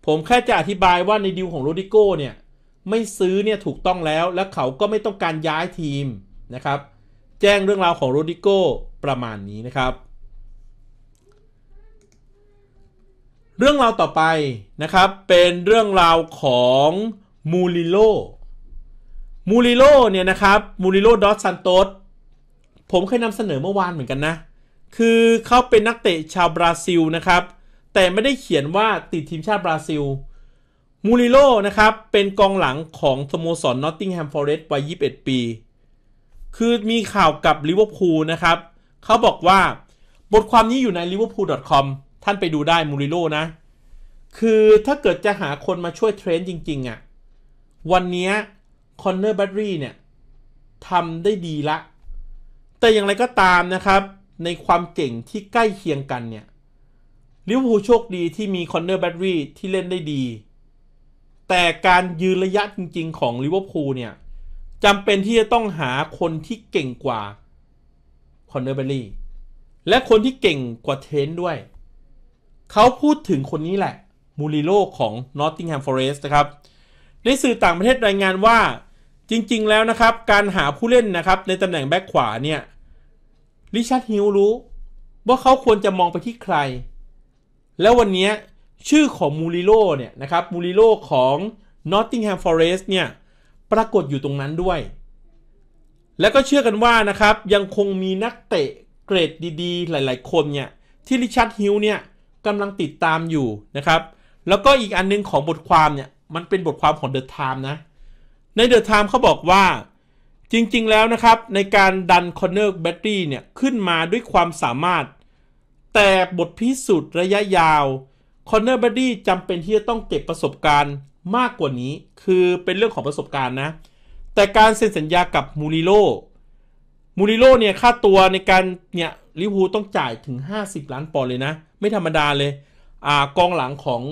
ผมแค่จะอธิบายว่าในดิวของโรดิโก้เนี่ย ไม่ซื้อเนี่ยถูกต้องแล้วและเขาก็ไม่ต้องการย้ายทีมนะครับ แจ้งเรื่องราวของโรดิโก้ประมาณนี้นะครับ เรื่องราวต่อไปนะครับเป็นเรื่องราวของมูริโลมูริโลเนี่ยนะครับมูริโลดอสซันโตสผมเคยนำเสนอเมื่อวานเหมือนกันนะ คือเขาเป็นนักเตะชาวบราซิลนะครับแต่ไม่ได้เขียนว่าติดทีมชาติบราซิล มูริโลนะครับ เป็นกองหลังของสโมสรนอตติงแฮมฟอร์เรสต์วัย21 ปี คือมีข่าวกับลิเวอร์พูลนะครับ เขาบอกว่าบทความนี้อยู่ใน liverpool.com ท่านไปดูได้มูริโลนะ คือถ้าเกิดจะหาคนมาช่วยเทรนจริงๆอะ่ะ วันนี้คอนเนอร์แบตรี่เนี่ยทำได้ดีละ แต่อย่างไรก็ตามนะครับ ในความเก่งที่ใกล้เคียงกันเนี่ยลิเวอร์พูลโชคดีที่มีคอนเนอร์แบตรีที่เล่นได้ดี แต่การยืนระยะจริงๆของลิเวอร์พูลเนี่ย จำเป็นที่จะต้องหาคนที่เก่งกว่าคอนเนอร์แบตรีและคนที่เก่งกว่าเทนด้วย เขาพูดถึงคนนี้แหละ มูริโลของนอตติงแฮมฟอเรสต์นะครับ ในสื่อต่างประเทศรายงานว่า จริงๆแล้วนะครับ การหาผู้เล่นนะครับ ในตำแหน่งแบ็คขวาเนี่ยลิชาร์ดฮิลรู้ว่าเขาควรจะมองไปที่ใครแล้ววันนี้ชื่อของมูริโลเนี่ยนะครับมูริโลของนอตติงแฮมฟอเรสต์เนี่ยปรากฏอยู่ตรงนั้นด้วย แล้วก็เชื่อกันว่านะครับยังคงมีนักเตะเกรดดีๆ หลาย ๆคนเนี่ยที่ริชาร์ดฮิลเนี่ยกำลังติดตามอยู่นะครับแล้วก็อีกอันนึงของบทความเนี่ยมันเป็นบทความของเดอะไทม์นะในเดอะไทม์เขาบอกว่า จริงๆแล้วนะครับในการดันคอนเนอร์แบตตี้เนี่ยขึ้นมาด้วยความสามารถแต่บทพิสูจน์ระยะยาวคอนเนอร์บดี้จำเป็นที่จะต้องเก็บประสบการณ์มากกว่านี้ คือเป็นเรื่องของประสบการณ์นะ แต่การเซ็นสัญญากับมูริโลมูริโลเนี่ยค่าตัวในการเนี่ยลิวูต้องจ่ายถึง 50 ล้านปอนด์เลยนะ ไม่ธรรมดาเลยอ่ากองหลังของ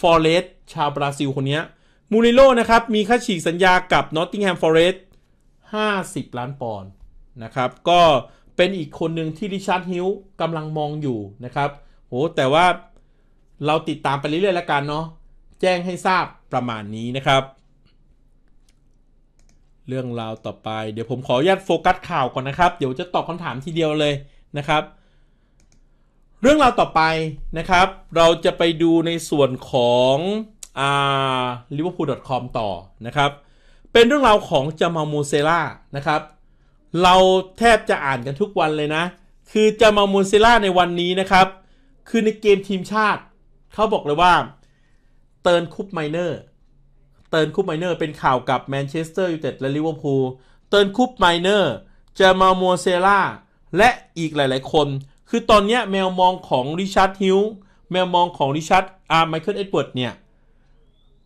ฟอร์เรสชาวบราซิลคนนี้มูริโลนะครับมีค่าฉีกสัญญากับนอตติงแฮมฟอร์เรส50 ล้านปอนด์นะครับ ก็เป็นอีกคนหนึ่งที่ริชาร์ดฮิลกำลังมองอยู่นะครับโหแต่ว่าเราติดตามไปเรื่อยๆแล้วกันเนาะแจ้งให้ทราบประมาณนี้นะครับ เรื่องราวต่อไป เดี๋ยวผมขออนุญาตโฟกัสข่าวก่อนนะครับเดี๋ยวจะตอบคำถามทีเดียวเลยนะครับ เรื่องราวต่อไปนะครับ เราจะไปดูในส่วนของอ่า liverpool.com ต่อนะครับ เป็นเรื่องราวของจามาโมเซล่านะครับเราแทบจะอ่านกันทุกวันเลยนะ คือจะมามูนเซล่าในวันนี้นะครับ คือในเกมทีมชาติ เขาบอกเลยว่า เติร์นคุปไมเนอร์ เติร์นคุปไมเนอร์ เป็นข่าวกับแมนเชสเตอร์ยูไนเต็ดและลิเวอร์พูล เติร์นคุปไมเนอร์จมามูวเซล่า และอีกหลายๆคน คือตอนนี้แมวมองของริชาร์ดฮิลแมวมองของริชาร์ดอาร์ไมเคิลเอ็ดเวิร์ดเนี่ย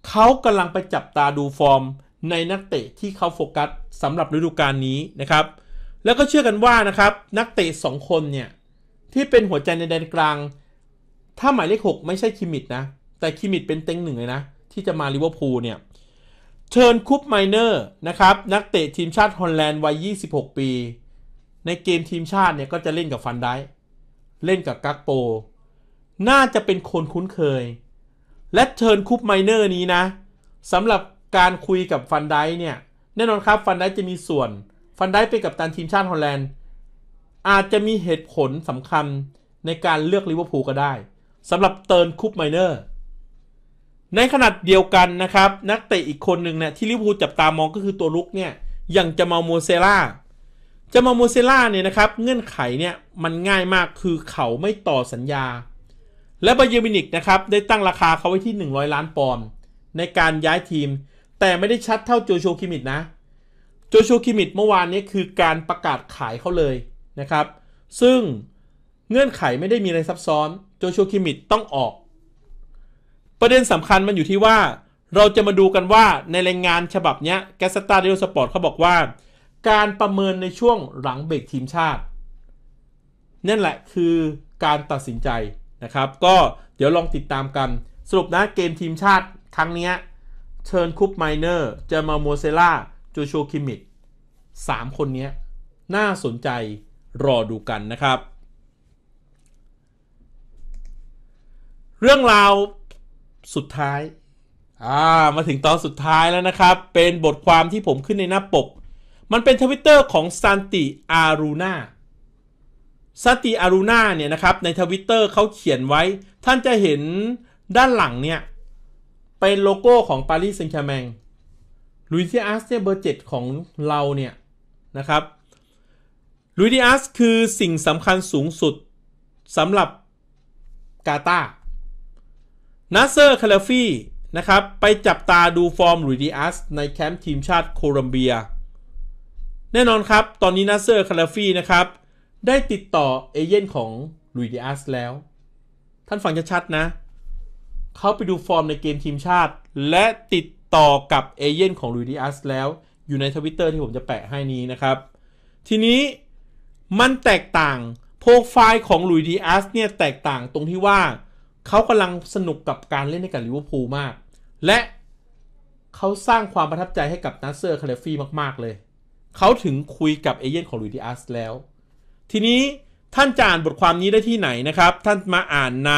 เขากำลังไปจับตาดูฟอร์มในนักเตะที่เขาโฟกัสสำหรับฤดูกาลนี้นะครับ แล้วก็เชื่อกันว่านะครับนักเตะ2 คนเนี่ย ที่เป็นหัวใจในแดนกลาง ถ้าหมายเลข6ไม่ใช่คิมิดนะ แต่คิมิดเป็นเต็งหนึ่งเลยนะ ที่จะมาลิเวอร์พูลเนี่ยเชิญคุปไมเนอร์นะครับ นักเตะทีมชาติฮอลแลนด์วัย 26 ปี ในเกมทีมชาติเนี่ยก็จะเล่นกับฟันได้เล่นกับกักโปน่าจะเป็นคนคุ้นเคย และเชิญคุปไมเนอร์นี้นะสำหรับการคุยกับฟันไดเนี่ย แน่นอนครับ ฟันไดจะมีส่วน ฟันไดเป็นกับตันทีมชาติฮอลแลนด์ อาจจะมีเหตุผลสำคัญในการเลือกลิเวอร์พูลก็ได้ สำหรับเติร์นคูปไมเนอร์ ในขนาดเดียวกันนะครับ นักเตะอีกคนหนึ่งเนี่ยที่ลิเวอร์พูลจับตามองก็คือตัวลุกเนี่ย อย่างจะมาโมเซล่าจะมาโมเซล่าเนี่ยนะครับ เงื่อนไขเนี่ย มันง่ายมากคือเขาไม่ต่อสัญญา และบาเยอร์มินิกนะครับได้ตั้งราคาเขาไว้ที่ 100 ล้านปอนด์ในการย้ายทีมแต่ไม่ได้ชัดเท่าโจโชคิมิดนะ โจโชคิมิดเมื่อวานนี้คือการประกาศขายเขาเลยนะครับ ซึ่งเงื่อนไขไม่ได้มีอะไรซับซ้อน โจโชคิมิดต้องออก ประเด็นสำคัญมันอยู่ที่ว่าเราจะมาดูกันว่าในรายงานฉบับนี้แกสตาร์เดลสปอร์ตเขาบอกว่า การประเมินในช่วงหลังเบรกทีมชาติ นั่นแหละคือการตัดสินใจนะครับ ก็เดี๋ยวลองติดตามกัน สรุปนะเกมทีมชาติครั้งนี้เทิร์นคุปไมเนอร์ เจมาโมเซล่า จูโชคิมิตสามคนนี้น่าสนใจ รอดูกันนะครับ เรื่องราว สุดท้ายอ่ามาถึงตอนสุดท้ายแล้วนะครับ เป็นบทความที่ผมขึ้นในหน้าปก มันเป็นทวิตเตอร์ของซันติอารูนาซันติอารูนาเนี่ยนะครับ ในทวิตเตอร์เขาเขียนไว้ ท่านจะเห็นด้านหลังเนี่ยเป็นโลโก้ของปารีสแซงต์แชร์แมงลุยเซียสเนี่ยเบอร์เจ็ดของเราเนี่ยนะครับ ลุยดิอัสคือสิ่งสำคัญสูงสุดสำหรับ กาตานาเซอร์คาลฟีนะครับ ไปจับตาดูฟอร์มลุยดิอัสในแคมป์ทีมชาติโคลอมเบีย แน่นอนครับตอนนี้นาเซอร์คาลฟีนะครับ ได้ติดต่อเอเย่นของลุยดิอัสแล้ว ท่านฟังชัดๆนะเขาไปดูฟอร์มในเกมทีมชาติ และติดต่อกับเอเย่นของลุยดิอัสแล้วอยู่ในทวิตเตอร์ที่ผมจะแปะให้นี้นะครับ ทีนี้มันแตกต่างโปรไฟล์ของลุยดิอัสเนี่ยแตกต่างตรงที่ว่าเขากำลังสนุกกับการเล่นในกับลิเวอร์พูลมาก และเขาสร้างความประทับใจให้กับนัสเซอร์คาเลฟีมากๆเลย เขาถึงคุยกับเอเย่นของลุยดิอัสแล้ว ทีนี้ท่านจานบทความนี้ได้ที่ไหนนะครับ ท่านมาอ่านใน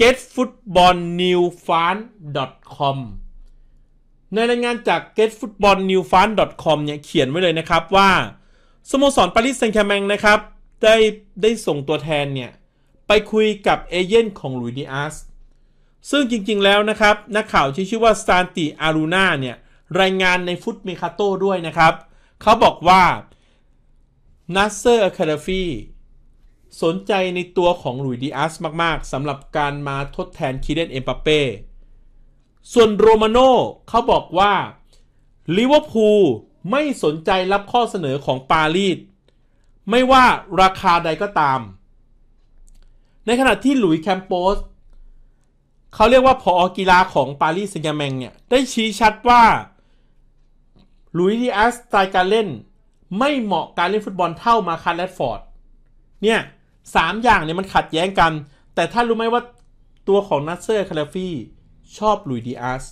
getfootballnewfan.com ในรายงานจาก getfootballnewfan.com เนี่ยเขียนไว้เลยนะครับว่า สโมสรปารีสแซงต์แชร์แมงนะครับได้ได้ส่งตัวแทนเนี่ย ไปคุยกับเอเจนต์ของลุยดิอาสซึ่งจริงๆแล้วนะครับนักข่าวที่ชื่อว่าซานติอารูนาเนี่ย รายงานในฟุตเมคาโต้ด้วยนะครับเขาบอกว่านัสเซอร์อาคาเดฟีสนใจในตัวของหลุยดิอาสมากๆสำหรับการมาทดแทนคีเดนเอ็มปาเป้ส่วนโรมาโน่ เขาบอกว่า ลิเวอร์พูลไม่สนใจรับข้อเสนอของปารีสไม่ว่าราคาใดก็ตาม ในขณะที่หลุยแคมโปส เขาเรียกว่าพออกีฬาของปารีสแซงต์แมงเนี่ย ได้ชี้ชัดว่า หลุยดิอาสสไตล์การเล่น ไม่เหมาะการเล่นฟุตบอลเท่ามาคาร์แรดฟอร์ดเนี่ยสามอย่างเนี่ยมันขัดแย้งกัน แต่ท่านรู้ไหมว่าตัวของนัสเซอร์คาราฟีชอบลุยดีอาส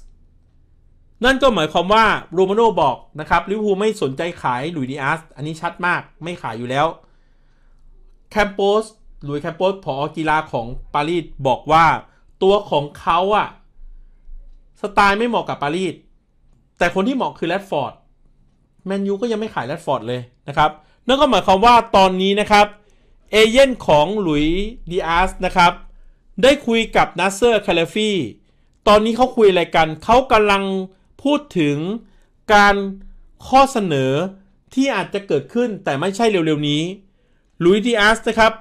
นั่นก็หมายความว่าโรมาโนบอกนะครับลิเวอร์พูลไม่สนใจขายลุยดีอาสอันนี้ชัดมากไม่ขายอยู่แล้วแคมโปสลุยแคมโปสผอกีฬาของปารีสบอกว่าตัวของเขาอะสไตล์ไม่เหมาะกับปารีสแต่คนที่เหมาะคือแรดฟอร์ดแมนยูก็ยังไม่ขายแรดฟอร์ดเลยนะครับ นั่นก็หมายความว่าตอนนี้นะครับเอเย่นของ หลุยดิอาสนะครับ ได้คุยกับนัสเซอร์คาเลฟีตอนนี้เขาคุยอะไรกันเขากำลังพูดถึงการข้อเสนอที่อาจจะเกิดขึ้นแต่ไม่ใช่เร็วๆ นี้ลุยดิอาสนะครับ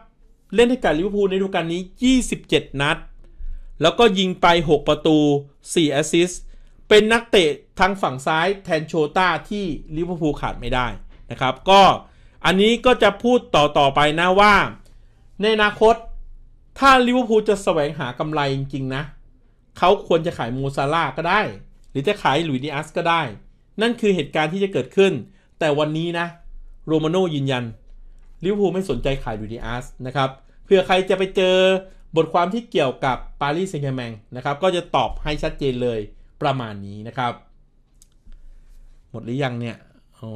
เล่นให้กับลิเวอร์พูลในฤดูกาลนี้ 27 นัด แล้วก็ยิงไป 6 ประตู 4 แอสซิสเป็นนักเตะทางฝั่งซ้าย แทนโชต้าที่ลิเวอร์พูลขาดไม่ได้นะครับก็อันนี้ก็จะพูดต่อ ต่อไปนะว่า ในอนาคต ถ้าลิเวอร์พูลจะแสวงหากำไรจริงๆนะเขาควรจะขายมูซาร่าก็ได้ หรือจะขายหลุยดิอัสก็ได้ นั่นคือเหตุการณ์ที่จะเกิดขึ้น แต่วันนี้นะโรมาโนยืนยันลิเวอร์พูลไม่สนใจขายหลุยดิอัสนะครับเผื่อใครจะไปเจอ บทความที่เกี่ยวกับปารีสเซงต์แชร์แมงนะครับ ก็จะตอบให้ชัดเจนเลยประมาณนี้นะครับ หมดหรือยังเนี่ยโอ้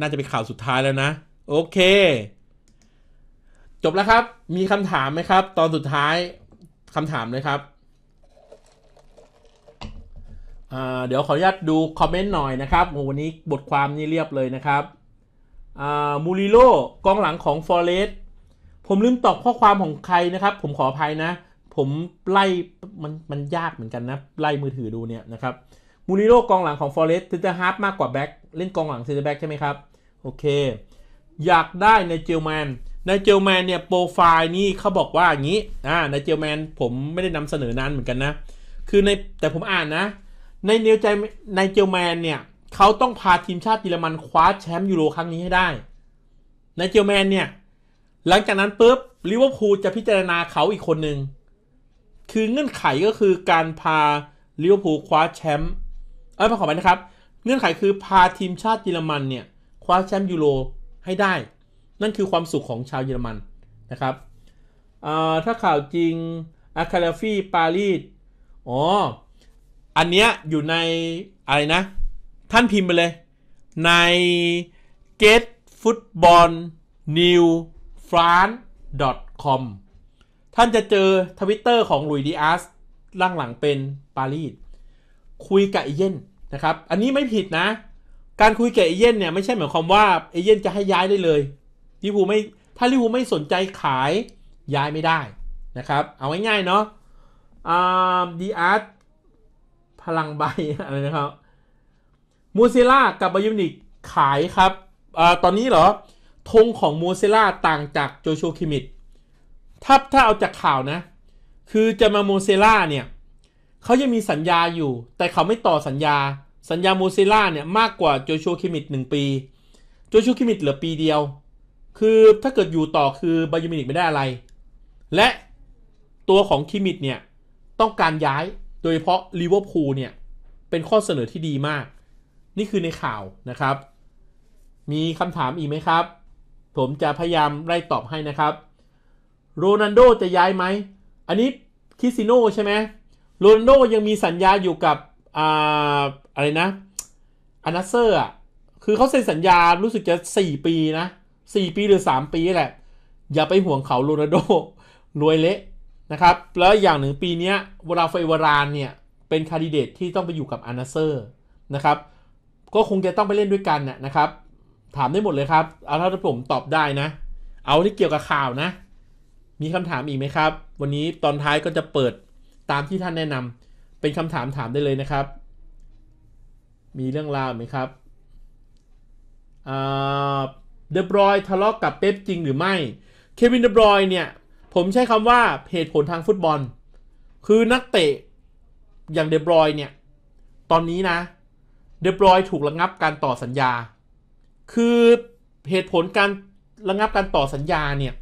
น่าจะเป็นข่าวสุดท้ายแล้วนะโอเค จบแล้วครับ มีคำถามไหมครับ ตอนสุดท้ายคำถามเลยครับ เดี๋ยวขออนุญาตดูคอมเมนต์หน่อยนะครับวันนี้บทความนี่เรียบเลยนะครับมูริโลกองหลังของฟอร์เรสผมลืมตอบข้อความของใครนะครับ ผมขออภัยนะ ผมไล่มันมันยากเหมือนกันนะ ไล่มือถือดูเนี่ยนะครับ มูริโลกองหลังของฟอร์เรสเซนเตอร์ฮาร์ฟมากกว่าแบ็กเล่นกองหลังเซนเตอร์แบ็กใช่ไหมครับ โอเคอยากได้ในเจลแมนในเจลแมนเนี่ยโปรไฟล์นี่เขาบอกว่าอย่างนี้อ่าในเจลแมนผมไม่ได้นำเสนอนานเหมือนกันนะ คือในแต่ผมอ่านนะ ในเนวใจในเจลแมนเนี่ยเขาต้องพาทีมชาติเยอรมัน คว้าแชมป์ยูโรครั้งนี้ให้ได้ ในเจลแมนเนี่ยหลังจากนั้นปุ๊บลิเวอร์พูลจะพิจารณาเขาอีกคนหนึ่ง คือเงื่อนไขก็คือการพาลิเวอร์พูลคว้าแชมป์ เอ้ยขอไปนะครับ เงื่อนไขคือพาทีมชาติเยอรมันเนี่ยคว้าแชมป์ยูโรให้ได้ นั่นคือความสุขของชาวเยอรมันนะครับ ถ้าข่าวจริงอาคาลาฟีปารีสอ๋อ อันเนี้ยอยู่ใน อะไรนะ ท่านพิมพ์ไปเลย ใน get football new france com ท่านจะเจอทวิตเตอร์ของลุยดีอาสล่างหลังเป็นปารีสคุยกับอเย่นนะครับ อันนี้ไม่ผิดนะการคุยกับเอเย่นเนี่ย ไม่ใช่หมายความว่าเอเย่นจะให้ย้ายได้เลยลิวูไม่ถ้าลิวูไม่สนใจขายย้ายไม่ได้นะครับ เอาง่ายๆเนาะดีอาร์ตพลังใบ อะไรนะครับมูเซล่ากับบายูนิกขายครับอตอนนี้เหรอธงของมูเซล่าต่างจากโจชัวคิมิดถ้าถ้าเอาจากข่าวนะ คือจะมาโมเซล่าเนี่ยเขายังมีสัญญาอยู่ แต่เขาไม่ต่อสัญญาสัญญามูซิล่าเนี่ย มากกว่าโจชัวคิมิตหนึ่งปีโจชัวคิมิตเหลือปีเดียว คือถ้าเกิดอยู่ต่อคือบายมินิกไม่ได้อะไร และตัวของคิมิตเนี่ย ต้องการย้ายโดยเฉพาะลิเวอร์พูลเนี่ย เป็นข้อเสนอที่ดีมาก นี่คือในข่าวนะครับ มีคำถามอีกไหมครับ ผมจะพยายามไล่ตอบให้นะครับโรนันโดจะย้ายไหมอันนี้คิซิโน่ใช่ไหมโรนันโดยังมีสัญญาอยู่กับอะไรนะอานาเซอร์อ่ะคือเขาเซ็นสัญญารู้สึกจะสี่ปีนะสี่ปีหรือสามปีแหละ อย่าไปห่วงเขาโรนัลโด รวยเละนะครับแล้วอย่างหนึ่งปีนี้เวลาไฟวารานเนี่ยเป็นคาดิเดตที่ต้องไปอยู่กับอานาเซอร์นะครับก็คงจะต้องไปเล่นด้วยกันน่ยนะครับ ถามได้หมดเลยครับ เอาถ้าผมตอบได้นะ เอาที่เกี่ยวกับข่าวนะ มีคำถามอีกไหมครับ วันนี้ตอนท้ายก็จะเปิดตามที่ท่านแนะนำเป็นคำถามถามได้เลยนะครับ มีเรื่องราวไหมครับเดบรอยทะเลาะกกับเป๊ปจริงหรือไม่ เควินเดบรอยเนี่ยผมใช้คำว่าเหตุผลทางฟุตบอล คือนักเตะอย่างเดบรอยเนี่ยตอนนี้นะเดบรอยถูกระงับการต่อสัญญา คือเหตุผลการระงับการต่อสัญญาเนี่ย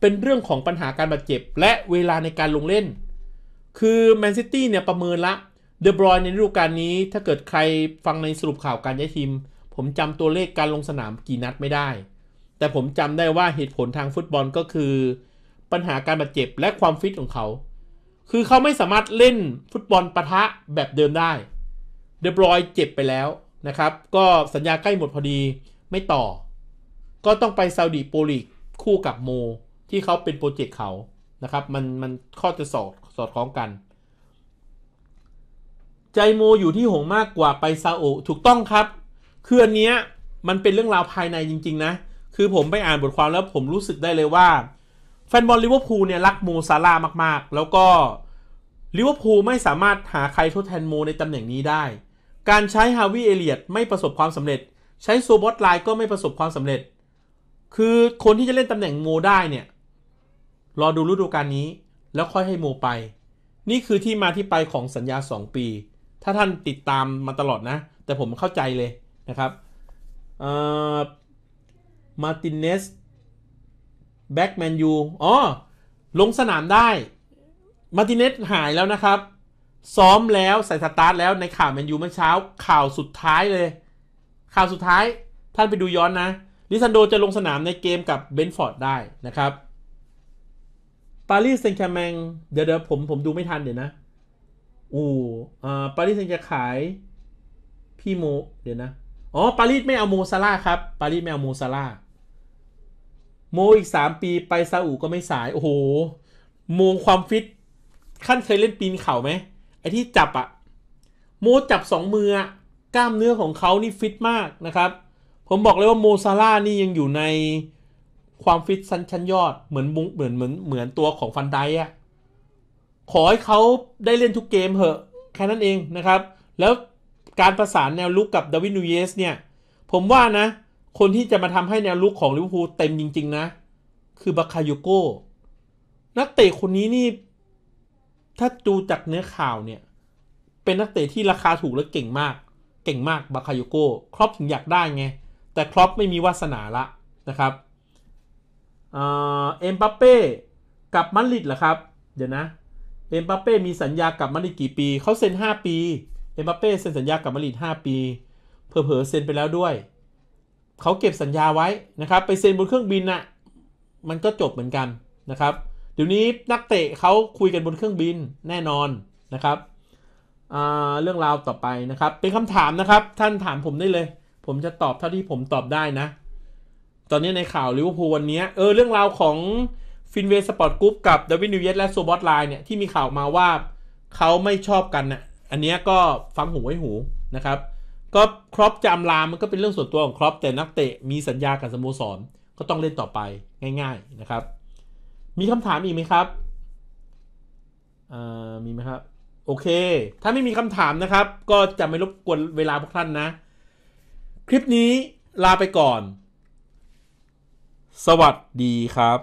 เป็นเรื่องของปัญหาการบาดเจ็บและเวลาในการลงเล่นคือแมนซิตี้เนี่ยประเมินละเดบรอยในฤดูกาลนี้ ถ้าเกิดใครฟังในสรุปข่าวการย้ายทีม ผมจำตัวเลขการลงสนามกี่นัดไม่ได้ แต่ผมจำได้ว่าเหตุผลทางฟุตบอลก็คือ ปัญหาการบาดเจ็บและความฟิตของเขา คือเขาไม่สามารถเล่นฟุตบอลปะทะแบบเดิมได้เดบรอยเจ็บไปแล้วนะครับก็สัญญาใกล้หมดพอดีไม่ต่อ ก็ต้องไปซาอุดีโปลีกคู่กับโมที่เขาเป็นโปรเจกต์เขานะครับ มันมันข้อจะสอดอดคล้องกัน ใจโมอยู่ที่หงมากกว่าไปซาอุถูกต้องครับคืออันเนี้ยมันเป็นเรื่องราวภายในจริง ๆนะ คือผมไปอ่านบทความแล้วผมรู้สึกได้เลยว่า แฟนบอลลิเวอร์พูลเนี่ยรักโมซาลามากๆ แล้วก็ลิเวอร์พูลไม่สามารถหาใครทดแทนโมในตำแหน่งนี้ได้ การใช้ฮาวิเอเลียตไม่ประสบความสำเร็จ ใช้โซบอตไลน์ก็ไม่ประสบความสำเร็จ คือคนที่จะเล่นตำแหน่งโมได้เนี่ยรอดูฤดูกาลนี้แล้วค่อยให้โมไป นี่คือที่มาที่ไปของสัญญา 2 ปี ถ้าท่านติดตามมาตลอดนะ แต่ผมเข้าใจเลยนะครับมาตินเนสแบ็กแมนยู อ๋อลงสนามได้ มาตินเนสหายแล้วนะครับ ซ้อมแล้วใส่สตาร์ทแล้วในข่าวแมนยูเมื่อเช้าข่าวสุดท้ายเลย ข่าวสุดท้าย ท่านไปดูย้อนนะ ลิซันโดจะลงสนามในเกมกับเบนฟอร์ดได้นะครับปารีสเซนต์แคแมง เดี๋ยวเดี๋ยวผมผมดูไม่ทันเดี๋ยวนะอูอ่า ปารีสเซน์จะขาย พี่โม เดี๋ยวนะ อ๋อ ปารีสไม่เอาโมซาร่าครับ ปารีสไม่เอาโมซาร่าโมอีกสามปีไปซาอุก็ไม่สาย โอ้โหโมความฟิตขั้นเคยเล่นปีนเข่าไหมไอที่จับอะโมจับสองมือ กล้ามเนื้อของเขานี่ฟิตมากนะครับ ผมบอกเลยว่าโมซาร่านี่ยังอยู่ในความฟิตชั้นชั้นยอดเหมือนมุงเหมือนเหมือนเหมือนตัวของฟันไดอะขอให้เขาได้เล่นทุกเกมเหอะแค่นั้นเองนะครับ แล้วการประสานแนวลุกกับ ดาวินนูเยสเนี่ย ผมว่านะ คนที่จะมาทำให้แนวลุกของลิเวอร์พูลเต็มจริง ๆ นะ คือบาคาโยโก้ นักเตะคนนี้นี่ถ้าดูจากเนื้อข่าวเนี่ย เป็นนักเตะที่ราคาถูกและเก่งมาก เก่งมากบาคาโยโก้ครอปถึงอยากได้ไงแต่ครอปไม่มีวาสนาละนะครับเอ็มบัปเป้กับมาริดเหรอครับเดี๋ยวนะเอ็มบัปเป้มีสัญญากับมาริดกี่ปีเขาเซ็น5ปีเอ็มบัปเป้เซ็นสัญญากับมาริด5ปีเผลอๆเซ็นไปแล้วด้วยเขาเก็บสัญญาไว้นะครับ ไปเซ็นบนเครื่องบินน่ะมันก็จบเหมือนกันนะครับเดี๋ยวนี้นักเตะเขาคุยกันบนเครื่องบินแน่นอนนะครับเรื่องราวต่อไปนะครับเป็นคำถามนะครับ ท่านถามผมได้เลย ผมจะตอบเท่าที่ผมตอบได้นะตอนนี้ในข่าวลิเวอร์พูลวันนี้เออเรื่องราวของฟินเวสปอร์ตกรุ๊ปกับดวินนิวเยสและโซบอตไลน์เนี่ยที่มีข่าวมาว่าเขาไม่ชอบกันนะ่ะอันนี้ก็ฟังหูไว้หูนะครับ ก็ครอปจะอำลามันก็เป็นเรื่องส่วนตัวของครอป แต่นักเตะมีสัญญากับสโมสรก็ต้องเล่นต่อไปง่าย ๆ นะครับ มีคำถามอีกไหมครับอ่ามีไหมครับ โอเค ถ้าไม่มีคำถามนะครับ ก็จะไม่รบกวนเวลาพวกท่านนะ คลิปนี้ลาไปก่อนสวัสดีครับ